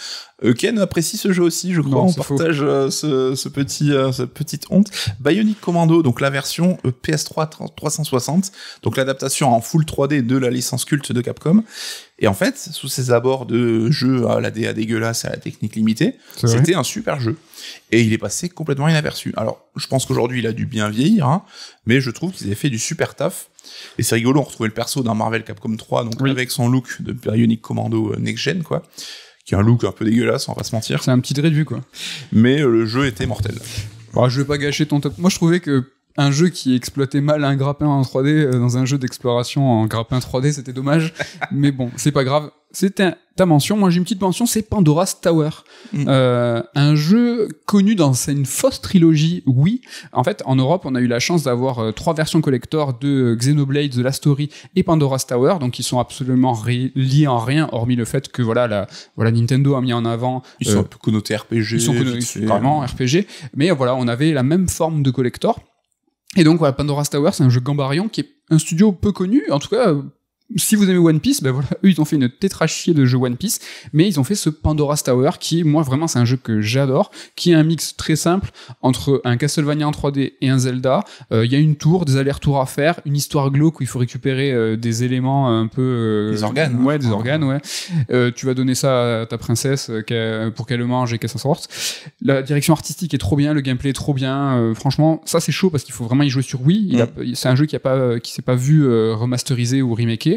Euh, Ken apprécie ce jeu aussi, je crois. On partage euh, ce, petit, euh, cette petite honte. Bionic Commando, donc la version PS3 360, donc l'adaptation en full 3D de la licence culte de Capcom. Et en fait, sous ses abords de jeu à la DA dégueulasse à la technique limitée, c'était un super jeu et il est passé complètement inaperçu. Alors, je pense qu'aujourd'hui, il a dû bien vieillir, hein, mais je trouve qu'il avaient fait du super taf. Et c'est rigolo, on retrouvait le perso d'un Marvel Capcom 3, donc avec son look de Bionic Commando euh, Next Gen, quoi qui a un look un peu dégueulasse, on va pas se mentir. C'est un petit trait de vue, quoi. Mais euh, le jeu était mortel. Bah, je vais pas gâcher ton top. Moi, je trouvais que un jeu qui exploitait mal un grappin en 3D euh, dans un jeu d'exploration en grappin 3D, c'était dommage. *laughs* mais bon, c'est pas grave. C'était ta mention. Moi, j'ai une petite mention, c'est Pandora's Tower. Mm. Euh, un jeu connu dans une fausse trilogie, oui. En fait, en Europe, on a eu la chance d'avoir euh, trois versions collector de Xenoblade, The Last Story et Pandora's Tower, donc ils sont absolument liés en rien, hormis le fait que voilà, voilà Nintendo a mis en avant. Ils sont connotés RPG. Ils sont connotés, vraiment RPG. Mais voilà, on avait la même forme de collector. Et donc, voilà, Pandora's Tower, c'est un jeu gambarion qui est un studio peu connu, en tout cas euh, si vous aimez One Piece, ben voilà, eux ils ont fait une tétrachier de jeux One Piece, mais ils ont fait ce Pandora's Tower qui, moi vraiment, c'est un jeu que j'adore, qui est un mix très simple entre un Castlevania en 3D et un Zelda. Euh, il y a une tour, des allers-retours à faire, une histoire glauque où il faut récupérer euh, des éléments un peu. Euh, des organes. Hein, ouais, des organes, ouais. tu vas donner ça à ta princesse pour qu'elle le mange et qu'elle s'en sorte. La direction artistique est trop bien, le gameplay est trop bien. franchement, ça c'est chaud parce qu'il faut vraiment y jouer sur Wii. Mm. C'est un jeu qui a pas, qui s'est pas vu remasterisé ou remaké.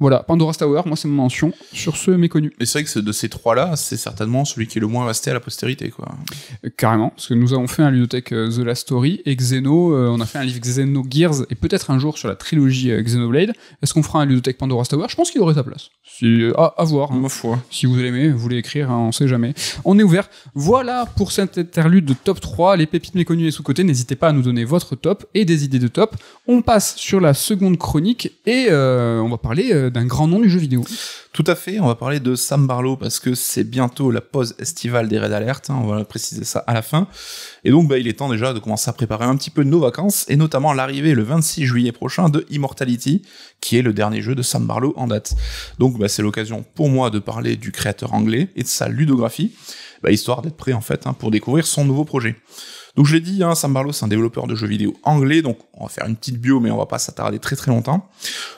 Voilà, Pandora's Tower, moi c'est mon mention sur ce méconnu. Et c'est vrai que de ces trois-là, c'est certainement celui qui est le moins resté à la postérité. quoi. Euh, carrément, parce que nous avons fait un ludothèque euh, The Last Story et Xeno, euh, on a fait un livre Xeno Gears et peut-être un jour sur la trilogie Xenoblade. Est-ce qu'on fera un ludothèque Pandora's Tower Je pense qu'il aurait sa place. à, voir. Hein. Ma foi. Si vous l'aimez, vous voulez écrire, hein, on sait jamais. On est ouvert. Voilà pour cette interlude de top 3, les pépites méconnues et sous-côté. N'hésitez pas à nous donner votre top et des idées de top. On passe sur la seconde chronique et on va parler d'un grand nom du jeu vidéo. Tout à fait, on va parler de Sam Barlow parce que c'est bientôt la pause estivale des Red Alert, hein, on va préciser ça à la fin. Et donc bah, il est temps déjà de commencer à préparer un petit peu nos vacances, et notamment l'arrivée le 26 juillet prochain de Immortality, qui est le dernier jeu de Sam Barlow en date. Donc bah, c'est l'occasion pour moi de parler du créateur anglais et de sa ludographie. Bah, histoire d'être prêt en fait hein, pour découvrir son nouveau projet. Donc je l'ai dit, hein, Sam Barlow c'est un développeur de jeux vidéo anglais, donc on va faire une petite bio, mais on va pas s'attarder très très longtemps.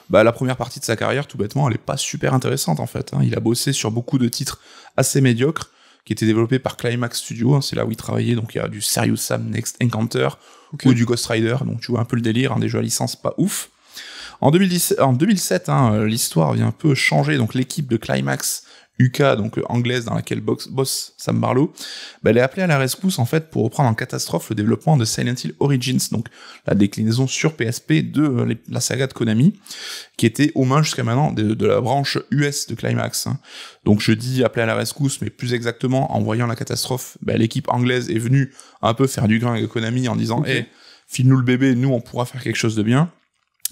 Bah, la première partie de sa carrière, tout bêtement, elle est pas super intéressante en fait. Hein. Il a bossé sur beaucoup de titres assez médiocres, qui étaient développés par Climax Studio, c'est là où il travaillait, donc il y a du Serious Sam Next Encounter, ou du Ghost Rider, donc tu vois un peu le délire, des jeux à licence pas ouf. En, en 2007, l'histoire vient un peu changer, donc l'équipe de Climax UK, donc euh, anglaise, dans laquelle Boss bosse Sam Barlow, bah, elle est appelée à la rescousse en fait pour reprendre en catastrophe le développement de Silent Hill Origins, donc la déclinaison sur PSP de euh, la saga de Konami, qui était aux mains jusqu'à maintenant de, la branche US de Climax. Hein. Donc je dis appelée à la rescousse, mais plus exactement en voyant la catastrophe, bah, l'équipe anglaise est venue un peu faire du grain avec Konami en disant eh hey, file-nous le bébé, nous on pourra faire quelque chose de bien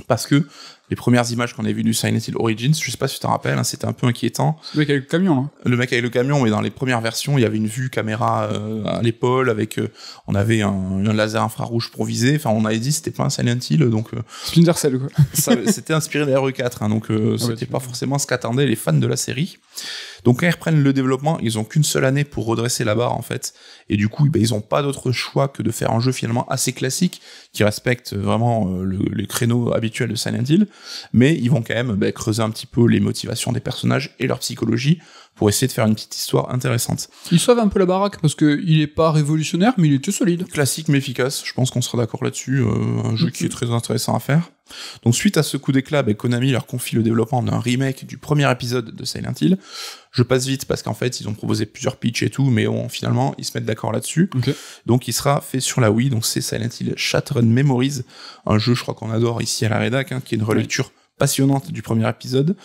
parce que les premières images qu'on a vues du Silent Hill Origins, je sais pas si tu te rappelles, hein, c'était un peu inquiétant. Le mec avec le camion, hein. Le mec avec le camion, mais dans les premières versions, il y avait une vue caméra euh, à l'épaule, avec, euh, on avait un, laser infrarouge provisé. Enfin, on a dit c'était pas un Silent Hill, donc. Euh, Splinter Cell, quoi. c'était inspiré de RE4, hein, donc ce ah c'était pas forcément ce qu'attendaient les fans de la série. Donc quand ils reprennent le développement, ils n'ont qu'une seule année pour redresser la barre en fait. Et du coup, eh ben, ils n'ont pas d'autre choix que de faire un jeu finalement assez classique qui respecte vraiment euh, les créneaux habituels de Silent Hill, mais ils vont quand même ben, creuser un petit peu les motivations des personnages et leur psychologie pour essayer de faire une petite histoire intéressante. Ils sauvent un peu la baraque parce qu'il n'est pas révolutionnaire, mais il est tout solide. Classique mais efficace, je pense qu'on sera d'accord là-dessus. Euh, un jeu qui est très intéressant à faire. Donc suite à ce coup d'éclat, ben, Konami leur confie le développement d'un remake du premier épisode de Silent Hill. Je passe vite parce qu'en fait ils ont proposé plusieurs pitchs et tout, mais finalement ils se mettent d'accord là-dessus. Donc il sera fait sur la Wii, donc c'est Silent Hill Shattered Memories, un jeu je crois qu'on adore ici à la rédac, hein, qui est une relecture passionnante du premier épisode.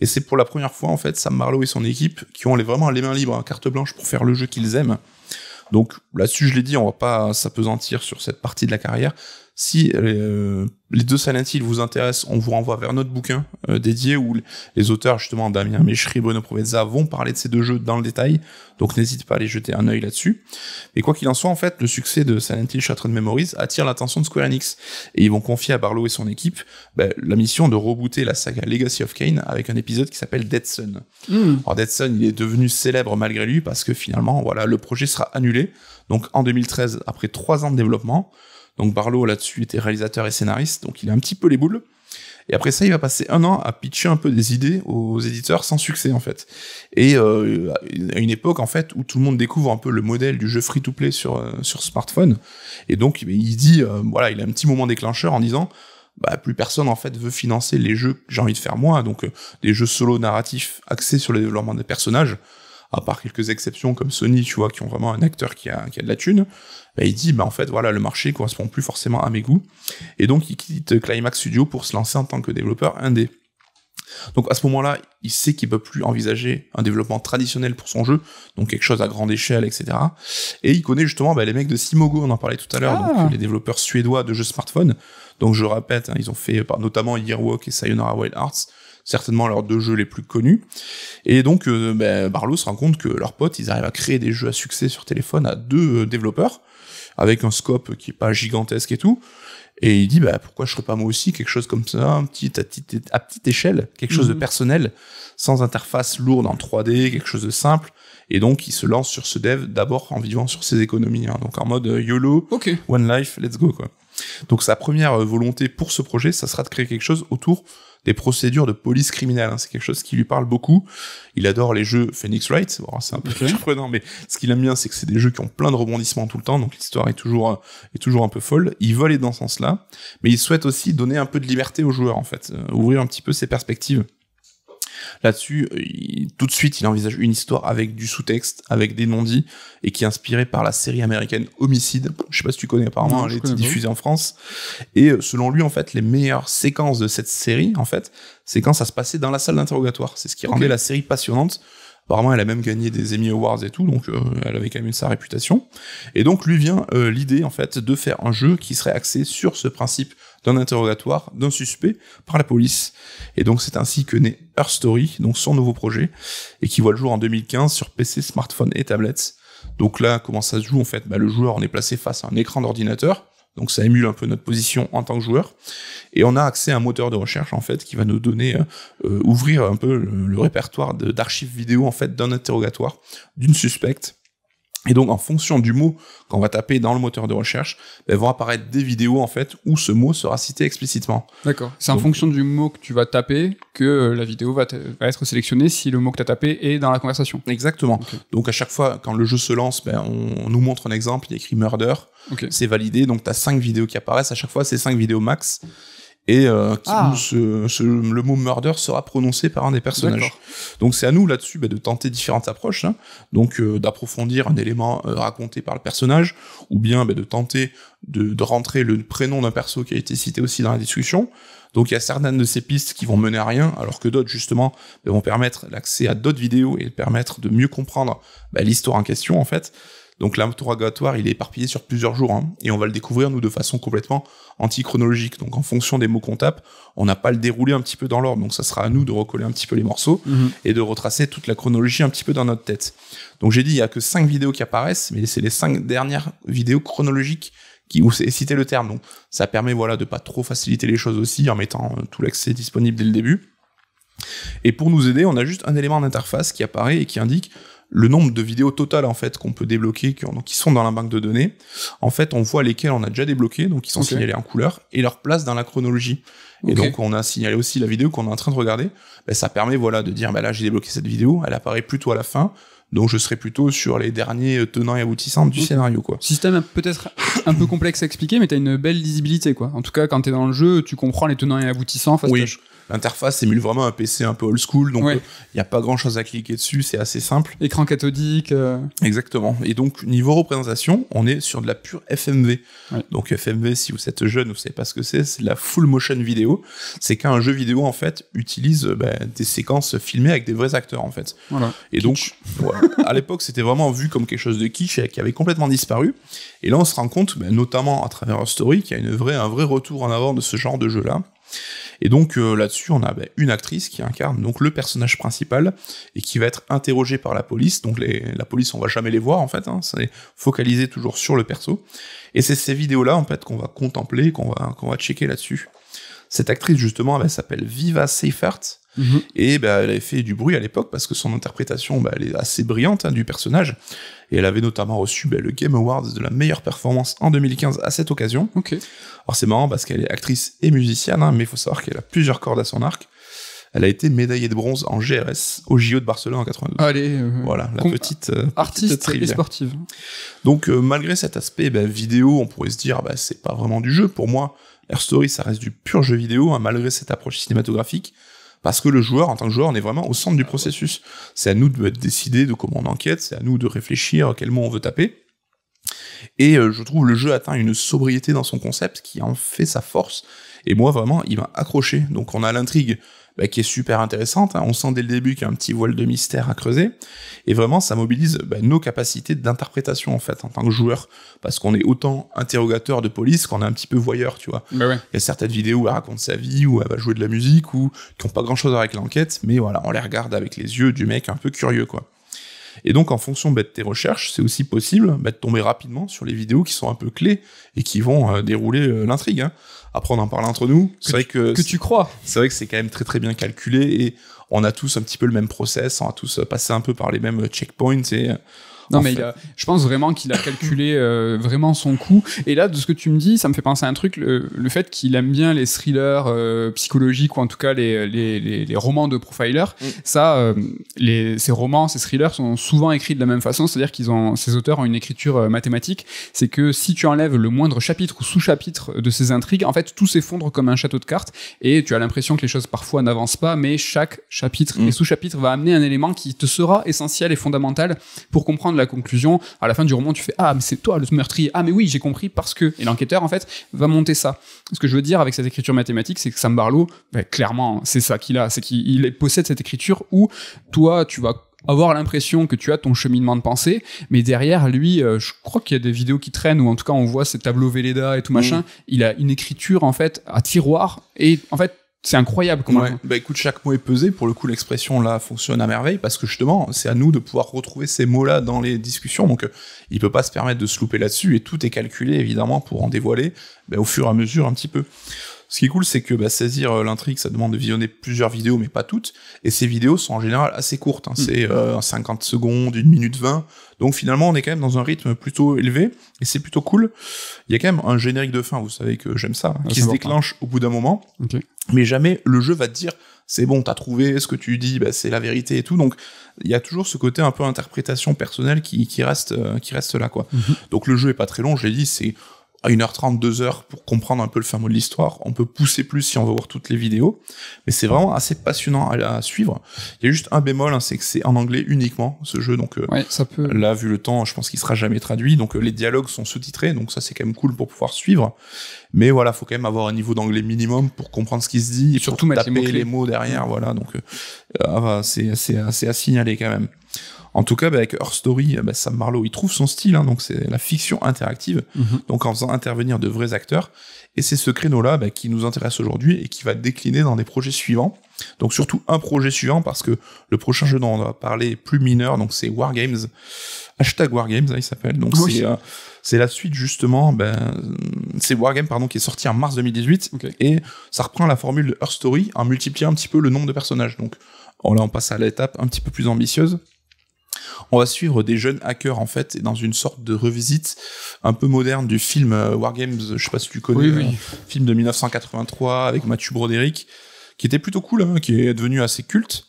Et c'est pour la première fois, en fait, Sam Marlowe et son équipe qui ont les, vraiment les mains libres, à hein, carte blanche pour faire le jeu qu'ils aiment. Donc là-dessus, je l'ai dit, on va pas s'apesantir sur cette partie de la carrière. Si euh, les deux Silent Hill vous intéressent, on vous renvoie vers notre bouquin euh, dédié où les auteurs, justement Damien et Bruno Provezza, vont parler de ces deux jeux dans le détail. Donc n'hésite pas à aller jeter un œil là-dessus. Et quoi qu'il en soit, en fait, le succès de Silent Hill Shattered Memories attire l'attention de Square Enix. Et ils vont confier à Barlow et son équipe ben, la mission de rebooter la saga Legacy of Kane avec un épisode qui s'appelle Dead Sun. Hmm. Alors Dead Sun, il est devenu célèbre malgré lui parce que finalement, voilà, le projet sera annulé. Donc en 2013, après trois ans de développement, donc Barlow là-dessus était réalisateur et scénariste, donc il a un petit peu les boules. Et après ça, il va passer un an à pitcher un peu des idées aux éditeurs sans succès en fait. Et euh, à une époque en fait où tout le monde découvre un peu le modèle du jeu free-to-play sur euh, sur smartphone. Et donc il dit euh, voilà, il a un petit moment déclencheur en disant bah, plus personne en fait veut financer les jeux que j'ai envie de faire moi, donc des jeux solo narratifs axés sur le développement des personnages à part quelques exceptions comme Sony, tu vois, qui ont vraiment un acteur qui a, de la thune, bah, il dit, bah, en fait, voilà, le marché correspond plus forcément à mes goûts. Et donc, il quitte Climax Studio pour se lancer en tant que développeur indé. Donc à ce moment-là, il sait qu'il ne peut plus envisager un développement traditionnel pour son jeu, donc quelque chose à grande échelle, etc. Et il connaît justement bah, les mecs de Simogo, on en parlait tout à l'heure, ah. les développeurs suédois de jeux smartphone. Donc je répète, hein, ils ont fait notamment notamment Yearwalk et Sayonara Wild Hearts certainement leurs deux jeux les plus connus. Et donc, euh, ben, Barlow se rend compte que leurs potes, ils arrivent à créer des jeux à succès sur téléphone à deux euh, développeurs, avec un scope qui est pas gigantesque et tout. Et il dit, bah, pourquoi je ferais pas moi aussi quelque chose comme ça, un petit, à, petite, échelle, quelque chose de mhm. personnel, sans interface lourde en 3D, quelque chose de simple. Et donc, il se lance sur ce dev d'abord en vivant sur ses économies, hein. donc en mode euh, YOLO, One Life, let's go, quoi. Donc, sa première volonté pour ce projet, ça sera de créer quelque chose autour des procédures de police criminelle. Hein. C'est quelque chose qui lui parle beaucoup. Il adore les jeux Phoenix Wright. c'est un peu surprenant, mais ce qu'il aime bien, c'est que c'est des jeux qui ont plein de rebondissements tout le temps, donc l'histoire est toujours, euh, est toujours un peu folle. Il veut aller dans ce sens-là, mais il souhaite aussi donner un peu de liberté aux joueurs, en fait, euh, ouvrir un petit peu ses perspectives. Là-dessus, euh, tout de suite, il envisage une histoire avec du sous-texte, avec des non-dits, et qui est inspirée par la série américaine Homicide. Je sais pas si tu connais, apparemment, non, hein, elle est diffusée en France. Et euh, selon lui, en fait, les meilleures séquences de cette série, en fait, c'est quand ça se passait dans la salle d'interrogatoire. C'est ce qui rendait la série passionnante. Apparemment, elle a même gagné des Emmy Awards et tout, donc euh, elle avait quand même sa réputation. Et donc lui vient l'idée en fait de faire un jeu qui serait axé sur ce principe d'un interrogatoire d'un suspect par la police. Et donc c'est ainsi que naît Her Story, donc son nouveau projet, et qui voit le jour en 2015 sur PC, smartphone et tablettes. Donc là, comment ça se joue en fait bah, Le joueur, on est placé face à un écran d'ordinateur, donc ça émule un peu notre position en tant que joueur. Et on a accès à un moteur de recherche en fait qui va nous donner, euh, ouvrir un peu le, le répertoire d'archives vidéo en fait d'un interrogatoire, d'une suspecte et donc, en fonction du mot qu'on va taper dans le moteur de recherche, ben, vont apparaître des vidéos en fait où ce mot sera cité explicitement. D'accord. C'est en fonction du mot que tu vas taper que euh, la vidéo va, être sélectionnée si le mot que tu as tapé est dans la conversation. Exactement. Donc, à chaque fois, quand le jeu se lance, ben, on, nous montre un exemple, il écrit murder, c'est validé, donc tu as cinq vidéos qui apparaissent, à chaque fois c'est cinq vidéos max et euh, ah. le mot murder sera prononcé par un des personnages. Donc c'est à nous là-dessus bah, de tenter différentes approches, hein. donc euh, d'approfondir un élément euh, raconté par le personnage, ou bien bah, de tenter de, rentrer le prénom d'un perso qui a été cité aussi dans la discussion. Donc il y a certaines de ces pistes qui vont mener à rien, alors que d'autres justement bah, vont permettre l'accès à d'autres vidéos et permettre de mieux comprendre l'histoire en question en fait. Donc l'interrogatoire, il est éparpillé sur plusieurs jours, hein, et on va le découvrir, nous, de façon complètement antichronologique. Donc en fonction des mots qu'on tape, on n'a pas le déroulé un petit peu dans l'ordre, donc ça sera à nous de recoller un petit peu les morceaux mhm. et de retracer toute la chronologie un petit peu dans notre tête. Donc j'ai dit, il n'y a que cinq vidéos qui apparaissent, mais c'est les cinq dernières vidéos chronologiques qui, où c'est cité le terme. Donc ça permet voilà, de pas trop faciliter les choses aussi en mettant euh, tout l'accès disponible dès le début. Et pour nous aider, on a juste un élément d'interface qui apparaît et qui indique le nombre de vidéos totales en fait qu'on peut débloquer, qui, qui sont dans la banque de données. En fait, on voit lesquelles on a déjà débloquées, donc qui sont signalés signalées en couleur, et leur place dans la chronologie. Et donc, on a signalé aussi la vidéo qu'on est en train de regarder. Ben, ça permet voilà de dire, ben là, j'ai débloqué cette vidéo, elle apparaît plutôt à la fin. Donc je serai plutôt sur les derniers euh, tenants et aboutissants du scénario. Quoi. Système peut-être un peu complexe à expliquer, mais tu as une belle lisibilité. Quoi. En tout cas, quand tu es dans le jeu, tu comprends les tenants et aboutissants. Face oui, L'interface émule vraiment un PC un peu old school, donc il n'y euh, a pas grand chose à cliquer dessus, c'est assez simple. Écran cathodique. Euh. Exactement. Et donc, niveau représentation, on est sur de la pure FMV. Donc, FMV, si vous êtes jeune, vous ne savez pas ce que c'est, c'est la full motion vidéo. C'est qu'un jeu vidéo, en fait, utilise euh, bah, des séquences filmées avec des vrais acteurs, en fait. Voilà. Et donc, *laughs* à l'époque, c'était vraiment vu comme quelque chose de quiche et qui avait complètement disparu. Et là, on se rend compte, bah, notamment à travers Story, qu'il y a une vraie, un vrai retour en avant de ce genre de jeu-là. Et donc euh, là-dessus, on a bah, une actrice qui incarne donc le personnage principal et qui va être interrogée par la police. Donc la police, on va jamais les voir en fait, hein. c'est focalisé toujours sur le perso. Et c'est ces vidéos-là en fait qu'on va contempler, qu'on va qu'on va checker là-dessus. Cette actrice, justement, elle s'appelle Viva Seyfert. Mhm. Et bah, elle avait fait du bruit à l'époque parce que son interprétation, bah, elle est assez brillante hein, du personnage. Et elle avait notamment reçu bah, le Game Awards de la meilleure performance en 2015 à cette occasion. Ok. Alors c'est marrant parce qu'elle est actrice et musicienne, hein, mais il faut savoir qu'elle a plusieurs cordes à son arc. Elle a été médaillée de bronze en GRS au JO de Barcelone en 82. Allez, euh, voilà la euh, petite artiste et sportive. Donc euh, malgré cet aspect vidéo, on pourrait se dire bah, c'est pas vraiment du jeu. Pour moi, Air Story, ça reste du pur jeu vidéo, hein, malgré cette approche cinématographique, parce que le joueur, en tant que joueur, on est vraiment au centre du processus. C'est à nous de décider de comment on enquête, c'est à nous de réfléchir à quel mot on veut taper. Et euh, je trouve le jeu atteint une sobriété dans son concept qui en fait sa force. Et moi, vraiment, il m'a accroché. Donc on a l'intrigue bah, qui est super intéressante. Hein. On sent dès le début qu'il y a un petit voile de mystère à creuser. Et vraiment, ça mobilise bah, nos capacités d'interprétation, en fait, en tant que joueur. Parce qu'on est autant interrogateur de police qu'on est un petit peu voyeur, tu vois. Bah Il y a certaines vidéos où elle raconte sa vie, où elle va jouer de la musique, ou qui n'ont pas grand-chose avec l'enquête, mais voilà, on les regarde avec les yeux du mec un peu curieux, quoi. Et donc, en fonction de tes recherches, c'est aussi possible de tomber rapidement sur les vidéos qui sont un peu clés et qui vont euh, dérouler euh, l'intrigue. Hein. Après, on en parle entre nous. C'est vrai que. Que tu crois. C'est vrai que c'est quand même très très bien calculé et on a tous un petit peu le même process, on a tous passé un peu par les mêmes checkpoints et non, mais il je pense vraiment qu'il a calculé euh, vraiment son coût. Et là, de ce que tu me dis, ça me fait penser à un truc, le, fait qu'il aime bien les thrillers euh, psychologiques ou en tout cas les, romans de profiler. Mm. Ça, euh, ces romans, ces thrillers sont souvent écrits de la même façon, c'est-à-dire qu'ils ont, ces auteurs ont une écriture mathématique. C'est que si tu enlèves le moindre chapitre ou sous-chapitre de ces intrigues, en fait, tout s'effondre comme un château de cartes et tu as l'impression que les choses parfois n'avancent pas, mais chaque chapitre mm. et sous-chapitre va amener un élément qui te sera essentiel et fondamental pour comprendre la conclusion, à la fin du roman, tu fais Ah, mais c'est toi le meurtrier. Ah, mais oui, j'ai compris parce que. Et l'enquêteur, en fait, va monter ça. Ce que je veux dire avec cette écriture mathématique, c'est que Sam Barlow, ben, clairement, c'est ça qu'il a. C'est qu'il possède cette écriture où toi, tu vas avoir l'impression que tu as ton cheminement de pensée, mais derrière lui, euh, je crois qu'il y a des vidéos qui traînent ou en tout cas on voit ces tableaux Velleda et tout mm. machin. Il a une écriture en fait à tiroir et en fait c'est incroyable comment. Bah écoute, chaque mot est pesé. Pour le coup, l'expression là fonctionne à merveille parce que justement, c'est à nous de pouvoir retrouver ces mots-là dans les discussions. Donc, euh, il peut pas se permettre de se louper là-dessus et tout est calculé évidemment pour en dévoiler bah, au fur et à mesure un petit peu. Ce qui est cool, c'est que bah, saisir euh, l'intrigue, ça demande de visionner plusieurs vidéos, mais pas toutes. Et ces vidéos sont en général assez courtes. Hein. Mm. C'est 50 euh, secondes, 1 minute 20. Donc finalement, on est quand même dans un rythme plutôt élevé. Et c'est plutôt cool. Il y a quand même un générique de fin, vous savez que j'aime ça, hein, ah, qui se déclenche au bout d'un moment. Mais jamais le jeu va te dire c'est bon, t'as trouvé ce que tu dis, bah, c'est la vérité et tout. Donc il y a toujours ce côté un peu interprétation personnelle qui, reste, euh, qui reste là. quoi. Mm-hmm. Donc le jeu est pas très long, je dit, c'est 1h30, 2h pour comprendre un peu le fameux de l'histoire. On peut pousser plus si on veut voir toutes les vidéos. Mais c'est vraiment assez passionnant à, suivre. Il y a juste un bémol, hein, c'est que c'est en anglais uniquement ce jeu. Donc euh, ça peut... là, vu le temps, je pense qu'il sera jamais traduit. Donc euh, les dialogues sont sous-titrés. Donc ça, c'est quand même cool pour pouvoir suivre. Mais voilà, faut quand même avoir un niveau d'anglais minimum pour comprendre ce qui se dit. Et Surtout pour taper les mots, derrière. Voilà, donc euh, ah, bah, c'est assez à signaler quand même. En tout cas, bah, avec Her Story, bah, Sam Marlowe, il trouve son style, hein, donc c'est la fiction interactive, mhm. donc en faisant intervenir de vrais acteurs. Et c'est ce créneau-là bah, qui nous intéresse aujourd'hui et qui va décliner dans des projets suivants. Donc surtout un projet suivant, parce que le prochain jeu dont on va parler est plus mineur, donc c'est Wargames. Hashtag Wargames, hein, il s'appelle. Donc euh, c'est... la suite justement, ben, c'est Wargame pardon, qui est sorti en mars 2018 et ça reprend la formule de Her Story en multipliant un petit peu le nombre de personnages. Donc on, oh là on passe à l'étape un petit peu plus ambitieuse on va suivre des jeunes hackers en fait et dans une sorte de revisite un peu moderne du film euh, Wargames, je sais pas si tu connais, euh, film de 1983 avec Mathieu Broderick qui était plutôt cool, hein, qui est devenu assez culte.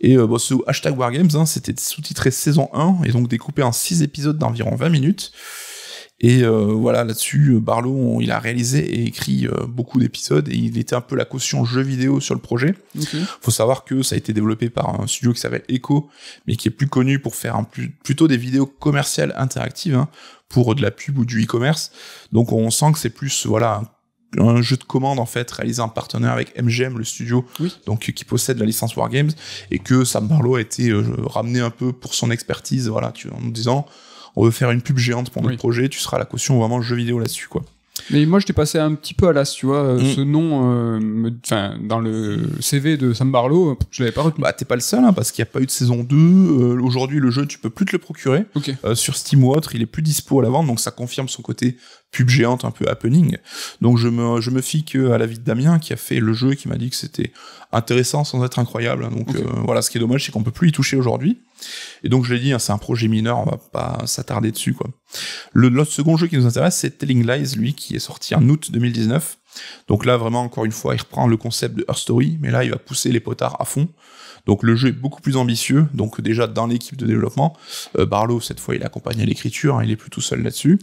Et euh, bon, bah, ce hashtag Wargames, hein, c'était sous-titré saison 1 et donc découpé en 6 épisodes d'environ 20 minutes. Et euh, voilà, là-dessus, euh, Barlow, il a réalisé et écrit euh, beaucoup d'épisodes et il était un peu la caution jeu vidéo sur le projet. Il Faut savoir que ça a été développé par un studio qui s'appelle Echo, mais qui est plus connu pour faire plus, plutôt des vidéos commerciales interactives hein, pour de la pub ou du e-commerce. Donc on sent que c'est plus voilà un jeu de commande en fait réalisé en partenaire avec MGM le studio donc qui possède la licence Wargames et que Sam Barlow a été ramené un peu pour son expertise voilà tu, en disant on veut faire une pub géante pour notre projet, tu seras la caution vraiment jeu vidéo là-dessus, quoi. Mais moi, je t'ai passé un petit peu à l'as, tu vois. Euh, mm. Ce nom, euh, dans le CV de Sam Barlow, je l'avais pas retenu. Bah, t'es pas le seul, hein, parce qu'il n'y a pas eu de saison 2. Euh, aujourd'hui, le jeu, tu peux plus te le procurer. sur Steam ou autre, il est plus dispo à la vente, donc ça confirme son côté pub géante un peu happening. Donc je me, je me fie que à l'avis de Damien qui a fait le jeu, qui m'a dit que c'était intéressant sans être incroyable. Donc euh, voilà, ce qui est dommage, c'est qu'on peut plus y toucher aujourd'hui. Et donc je l'ai dit, hein, c'est un projet mineur, on va pas s'attarder dessus quoi. Le second jeu qui nous intéresse, c'est Telling Lies, lui, qui est sorti en août 2019. Donc là, vraiment, encore une fois, il reprend le concept de Her Story, mais là, il va pousser les potards à fond. Donc le jeu est beaucoup plus ambitieux. Donc déjà dans l'équipe de développement, euh, Barlow cette fois il accompagne l'écriture, hein, il est plus tout seul là-dessus.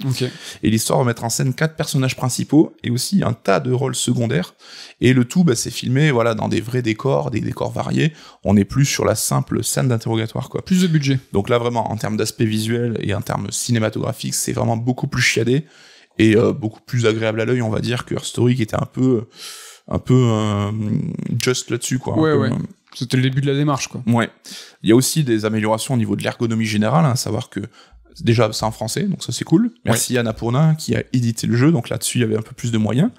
Et l'histoire va mettre en scène quatre personnages principaux et aussi un tas de rôles secondaires. Et le tout, bah, c'est filmé voilà dans des vrais décors, des décors variés. On n'est plus sur la simple scène d'interrogatoire quoi. Plus de budget. Donc là vraiment en termes d'aspect visuel et en termes cinématographiques, c'est vraiment beaucoup plus chiadé et euh, beaucoup plus agréable à l'œil, on va dire, que Her était un peu un peu euh, just là-dessus quoi. Ouais, ouais. C'était le début de la démarche, quoi. Ouais. Il y a aussi des améliorations au niveau de l'ergonomie générale, hein, à savoir que déjà c'est en français, donc ça c'est cool. Merci à Anna qui a édité le jeu, donc là-dessus il y avait un peu plus de moyens.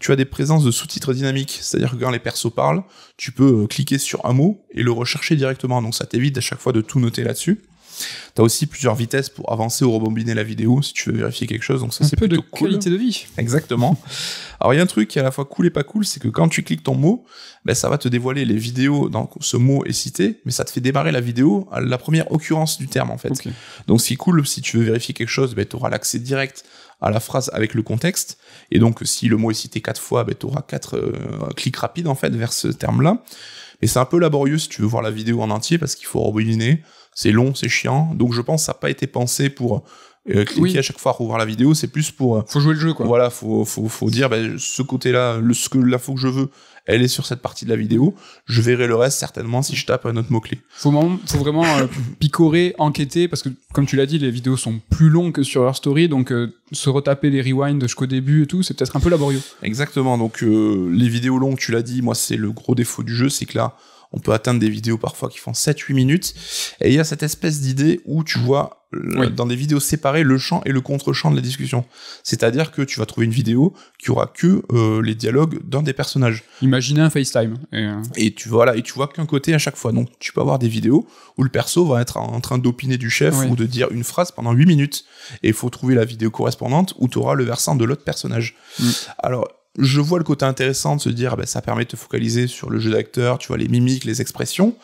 Tu as des présences de sous-titres dynamiques, c'est-à-dire que quand les persos parlent, tu peux euh, cliquer sur un mot et le rechercher directement, donc ça t'évite à chaque fois de tout noter là-dessus. Tu as aussi plusieurs vitesses pour avancer ou rebobiner la vidéo si tu veux vérifier quelque chose. Donc ça, c'est de qualité de vie. Exactement. Alors il y a un truc qui est à la fois cool et pas cool, c'est que quand tu cliques ton mot, ben, ça va te dévoiler les vidéos dans ce mot est cité, mais ça te fait démarrer la vidéo à la première occurrence du terme en fait. Donc ce qui cool, si tu veux vérifier quelque chose, ben, tu auras l'accès direct à la phrase avec le contexte. Et donc, si le mot est cité quatre fois, ben, tu auras quatre euh, clics rapides en fait vers ce terme-là. Mais c'est un peu laborieux si tu veux voir la vidéo en entier parce qu'il faut rebobiner, c'est long, c'est chiant. Donc je pense que ça n'a pas été pensé pour euh, cliquer à chaque fois, rouvrir la vidéo. C'est plus pour. Euh, faut jouer le jeu, quoi. Voilà, faut, faut, dire, bah, ce côté-là, le, ce que la faut que je veux, elle est sur cette partie de la vidéo. Je verrai le reste certainement si je tape un autre mot-clé. Faut, vraiment, faut vraiment euh, picorer, enquêter, parce que comme tu l'as dit, les vidéos sont plus longues que sur leur story, donc se retaper les rewinds jusqu'au début et tout, c'est peut-être un peu laborieux. Exactement, donc les vidéos longues, tu l'as dit, moi c'est le gros défaut du jeu, c'est que là, on peut atteindre des vidéos parfois qui font 7-8 minutes. Et il y a cette espèce d'idée où tu mm. vois euh, dans des vidéos séparées le champ et le contre-champ de la discussion. C'est-à-dire que tu vas trouver une vidéo qui aura que euh, les dialogues d'un des personnages. Imaginez un FaceTime. Et, euh, tu vois là, et tu vois qu'un côté à chaque fois. Donc tu peux avoir des vidéos où le perso va être en train d'opiner du chef ou de dire une phrase pendant 8 minutes. Et il faut trouver la vidéo correspondante où tu auras le versant de l'autre personnage. Mm. Alors je vois le côté intéressant de se dire, ah ben, ça permet de te focaliser sur le jeu d'acteur, tu vois, les mimiques, les expressions,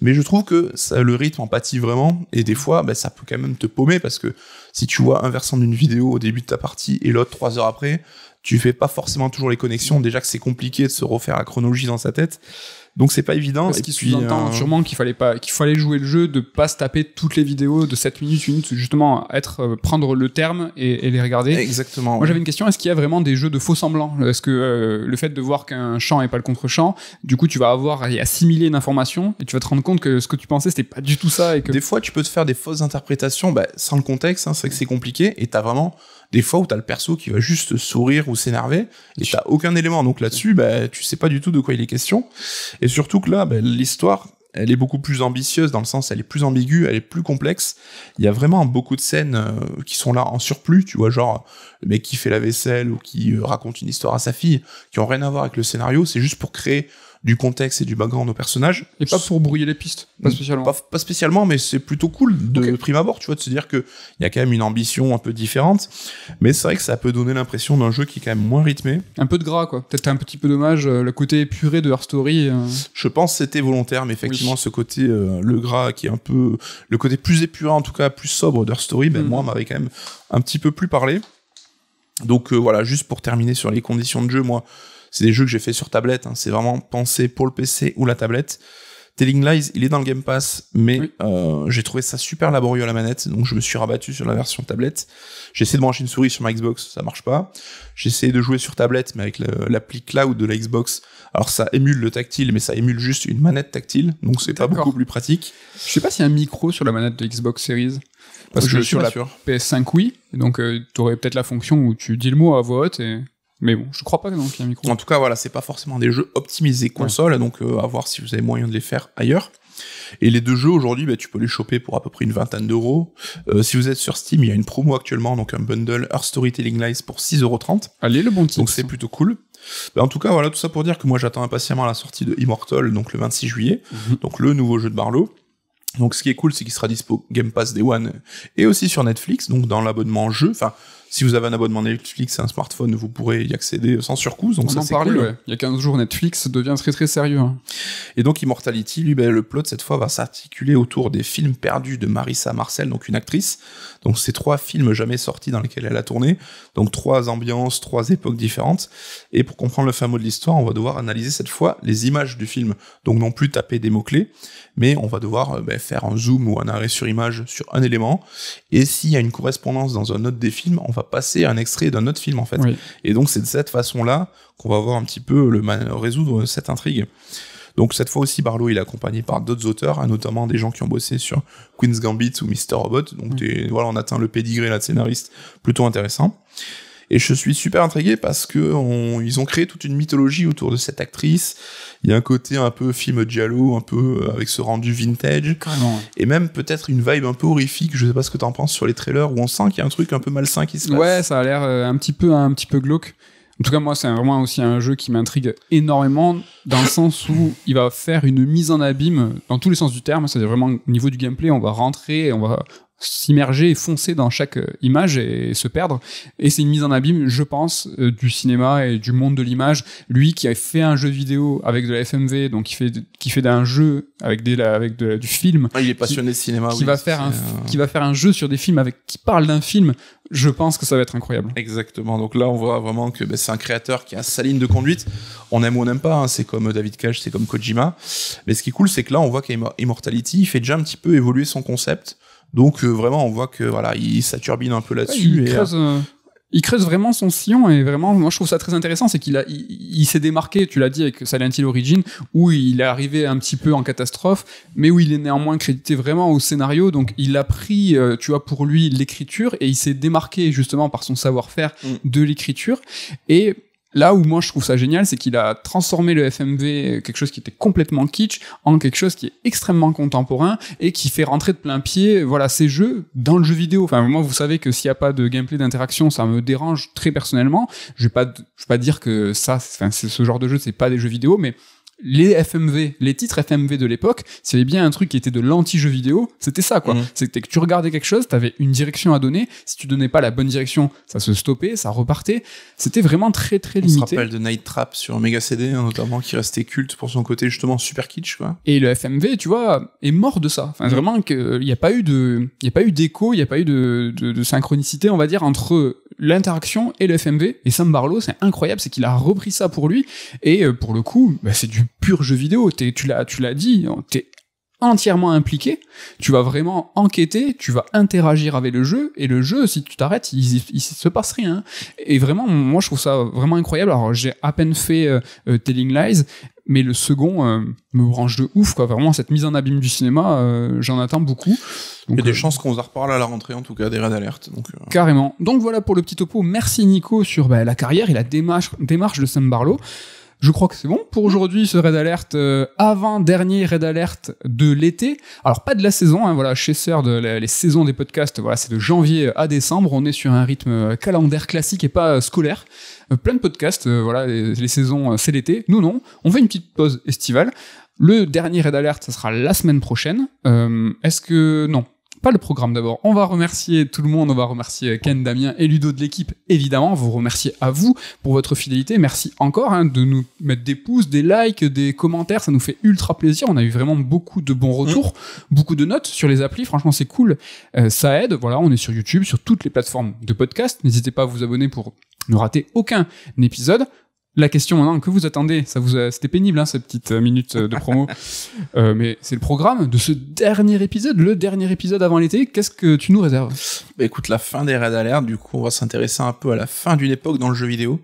mais je trouve que ça, le rythme en pâtit vraiment, et des fois, ben, ça peut quand même te paumer, parce que si tu vois un versant d'une vidéo au début de ta partie et l'autre trois heures après, tu fais pas forcément toujours les connexions, déjà que c'est compliqué de se refaire la chronologie dans sa tête, donc c'est pas évident. Parce qu'il sous euh, sûrement qu'il fallait pas, qu'il fallait jouer le jeu, de pas se taper toutes les vidéos de 7 minutes, une justement être euh, prendre le terme et, les regarder. Exactement. Moi j'avais une question. Est-ce qu'il y a vraiment des jeux de faux semblants Est-ce que euh, le fait de voir qu'un champ est pas le contre-champ, du coup tu vas avoir et assimiler une information et tu vas te rendre compte que ce que tu pensais c'était pas du tout ça et que des fois tu peux te faire des fausses interprétations, bah, sans le contexte. Hein, c'est que c'est compliqué et t'as vraiment des fois où t'as le perso qui va juste sourire ou s'énerver et t'as aucun élément. Donc là-dessus, bah, tu sais pas du tout de quoi il est question. Et surtout que là, bah, l'histoire, elle est beaucoup plus ambitieuse dans le sens elle est plus ambiguë, elle est plus complexe. Il y a vraiment beaucoup de scènes euh, qui sont là en surplus, tu vois, genre le mec qui fait la vaisselle ou qui euh, raconte une histoire à sa fille, qui ont rien à voir avec le scénario, c'est juste pour créer du contexte et du background nos personnages. — Et pas pour brouiller les pistes, pas mm. spécialement. Pas, spécialement, mais c'est plutôt cool de prime abord, tu vois, de se dire qu'il y a quand même une ambition un peu différente. Mais c'est vrai que ça peut donner l'impression d'un jeu qui est quand même moins rythmé. Un peu de gras, quoi. Peut-être un petit peu dommage, euh, le côté épuré de Her Story. Euh. Je pense que c'était volontaire, mais effectivement, ce côté, euh, le gras qui est un peu. Le côté plus épuré, en tout cas, plus sobre de Story, ben, mm. moi, m'avait quand même un petit peu plus parlé. Donc voilà, juste pour terminer sur les conditions de jeu, moi c'est des jeux que j'ai fait sur tablette. Hein. C'est vraiment pensé pour le PC ou la tablette. Telling Lies, il est dans le Game Pass, mais euh, j'ai trouvé ça super laborieux à la manette, donc je me suis rabattu sur la version tablette. J'ai essayé de brancher une souris sur ma Xbox, ça marche pas. J'ai essayé de jouer sur tablette, mais avec l'appli cloud de la Xbox. Alors ça émule le tactile, mais ça émule juste une manette tactile, donc c'est pas beaucoup plus pratique. Je sais pas s'il y a un micro sur la manette de Xbox Series. Parce que, sur la PS5, oui. Donc euh, tu aurais peut-être la fonction où tu dis le mot à voix haute et mais bon, je crois pas qu'il y ait un micro. En tout cas, voilà, c'est pas forcément des jeux optimisés console, donc euh, à voir si vous avez moyen de les faire ailleurs. Et les deux jeux aujourd'hui, bah, tu peux les choper pour à peu près une vingtaine d'euros. Euh, si vous êtes sur Steam, il y a une promo actuellement, donc un bundle Earth Storytelling Lies pour 6,30€. Allez, le bon titre. Donc c'est plutôt cool. Bah, en tout cas, voilà tout ça pour dire que moi j'attends impatiemment la sortie de Immortal, donc le 26 juillet, mhm. donc le nouveau jeu de Barlow. Donc ce qui est cool, c'est qu'il sera dispo Game Pass Day One et aussi sur Netflix, donc dans l'abonnement jeu. Enfin, si vous avez un abonnement Netflix et un smartphone, vous pourrez y accéder sans surcoût. Donc on en Il y a 15 jours, Netflix devient très très sérieux. Hein. Et donc Immortality, lui, ben, le plot cette fois va s'articuler autour des films perdus de Marissa Marcel, donc une actrice. Donc ces trois films jamais sortis dans lesquels elle a tourné. Donc trois ambiances, trois époques différentes. Et pour comprendre le fin mot de l'histoire, on va devoir analyser cette fois les images du film. Donc non plus taper des mots-clés, mais on va devoir euh, ben, faire un zoom ou un arrêt sur image sur un élément. Et s'il y a une correspondance dans un autre des films, on va passer un extrait d'un autre film en fait. Et donc c'est de cette façon-là qu'on va voir un petit peu le résoudre cette intrigue. Donc cette fois aussi, Barlow il est accompagné par d'autres auteurs, hein, notamment des gens qui ont bossé sur Queen's Gambit ou Mr. Robot. Donc voilà, on atteint le pedigree là de scénariste plutôt intéressant. Et je suis super intrigué parce que ils ont créé toute une mythologie autour de cette actrice. Il y a un côté un peu film diallo, un peu euh, avec ce rendu vintage. Et même peut-être une vibe un peu horrifique. Je sais pas ce que en penses sur les trailers où on sent qu'il y a un truc un peu malsain qui se passe. Ouais, ça a l'air euh, un petit peu, un petit peu glauque. En tout cas, moi, c'est vraiment aussi un jeu qui m'intrigue énormément dans le sens où il va faire une mise en abîme dans tous les sens du terme. cest vraiment au niveau du gameplay, on va rentrer, on va s'immerger et foncer dans chaque euh, image et, se perdre. Et c'est une mise en abîme, je pense, euh, du cinéma et du monde de l'image. Lui qui a fait un jeu vidéo avec de la FMV, donc qui fait qui fait jeu avec des avec du film. il est passionné de cinéma. Qui va faire qui va faire un jeu sur des films avec qui parle d'un film. Je pense que ça va être incroyable. Exactement. Donc là, on voit vraiment que ben, c'est un créateur qui a sa ligne de conduite. On aime ou on n'aime pas. Hein, c'est comme David Cage, c'est comme Kojima. Mais ce qui est cool, c'est que là, on voit qu'Immortality, il fait déjà un petit peu évoluer son concept donc euh, vraiment, on voit que voilà, il, ça turbine un peu là-dessus. Euh, euh, il creuse vraiment son sillon et vraiment, moi je trouve ça très intéressant, c'est qu'il a, il, s'est démarqué, tu l'as dit avec Silent Hill Origin, où il est arrivé un petit peu en catastrophe, mais où il est néanmoins crédité vraiment au scénario, donc il a pris, tu vois, pour lui l'écriture et il s'est démarqué justement par son savoir-faire mm. de l'écriture et là où moi je trouve ça génial, c'est qu'il a transformé le FMV, euh, quelque chose qui était complètement kitsch, en quelque chose qui est extrêmement contemporain et qui fait rentrer de plein pied, voilà, ces jeux dans le jeu vidéo. Enfin, moi, vous savez que s'il n'y a pas de gameplay d'interaction, ça me dérange très personnellement. Je vais pas, je vais pas dire que ça, enfin, ce genre de jeu, c'est pas des jeux vidéo, mais les FMV, les titres FMV de l'époque, c'était bien un truc qui était de l'anti-jeu vidéo, c'était ça quoi. Mhm. C'était que tu regardais quelque chose, t'avais une direction à donner, si tu donnais pas la bonne direction, ça se stoppait, ça repartait. C'était vraiment très très limité. On se rappelle de Night Trap sur Mega CD hein, notamment, qui restait culte pour son côté justement super kitsch quoi. Et le FMV, tu vois, est mort de ça. Enfin mhm. vraiment il n'y a pas eu de, il y a pas eu d'écho, il n'y a pas eu de, de, de synchronicité on va dire entre l'interaction et le FMV. Et Sam Barlow, c'est incroyable, c'est qu'il a repris ça pour lui. Et euh, pour le coup, bah, c'est du pur jeu vidéo. Es, tu l'as, tu l'as dit, hein, t'es entièrement impliqué, tu vas vraiment enquêter, tu vas interagir avec le jeu, et le jeu, si tu t'arrêtes, il, se passe rien. Et vraiment, moi, je trouve ça vraiment incroyable. Alors, j'ai à peine fait euh, euh, Telling Lies, mais le second euh, me branche de ouf quoi vraiment cette mise en abîme du cinéma euh, j'en attends beaucoup il y a des euh, chances qu'on en reparle à la rentrée en tout cas des raids d'alerte donc carrément donc voilà pour le petit topo merci Nico sur bah, la carrière et la démarche démarche de Sam Barlow je crois que c'est bon pour mm. aujourd'hui ce raid alert euh, avant-dernier raid alert de l'été. Alors pas de la saison, hein, voilà, chez Sœur, de les saisons des podcasts, voilà, c'est de janvier à décembre. On est sur un rythme euh, calendaire classique et pas euh, scolaire. plein de podcasts, voilà, les, saisons c'est l'été. Nous non, on fait une petite pause estivale. Le dernier raid alert, ça sera la semaine prochaine. Est-ce que non pas le programme d'abord. On va remercier tout le monde, on va remercier Ken, Damien et Ludo de l'équipe, évidemment. Vous remercier à vous pour votre fidélité. Merci encore hein, de nous mettre des pouces, des likes, des commentaires. Ça nous fait ultra plaisir. On a eu vraiment beaucoup de bons retours, mm. beaucoup de notes sur les applis. Franchement, c'est cool. Euh, ça aide. Voilà, on est sur YouTube, sur toutes les plateformes de podcast. N'hésitez pas à vous abonner pour ne rater aucun épisode. La question maintenant que vous attendez, ça vous c'était pénible hein, cette petite euh, minute euh, de promo, *laughs* euh, mais c'est le programme de ce dernier épisode, le dernier épisode avant l'été. Qu'est-ce que tu nous réserves bah, Écoute, la fin des raids d'alerte. du coup on va s'intéresser un peu à la fin d'une époque dans le jeu vidéo,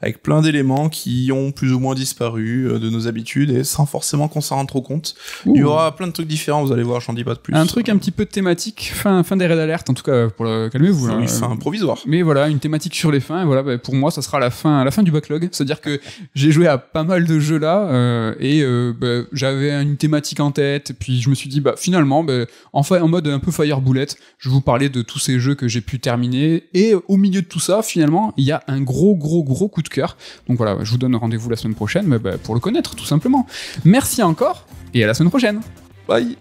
avec plein d'éléments qui ont plus ou moins disparu de nos habitudes et sans forcément qu'on s'en rende trop compte. Il y aura plein de trucs différents, vous allez voir, j'en dis pas de plus. Un truc un petit peu thématique, fin, fin des raids d'alerte en tout cas pour le calmer vous. une hein, fin provisoire. Mais voilà, une thématique sur les fins, voilà, bah, pour moi ça sera la fin, la fin du backlog. C'est-à-dire que j'ai joué à pas mal de jeux là euh, et euh, bah, j'avais une thématique en tête. Puis je me suis dit, bah, finalement, bah, en, mode un peu fire je je vous parler de tous ces jeux que j'ai pu terminer. Et au milieu de tout ça, finalement, il y a un gros, gros, gros coup de cœur. Donc voilà, je vous donne rendez-vous la semaine prochaine bah, pour le connaître, tout simplement. Merci encore et à la semaine prochaine. Bye.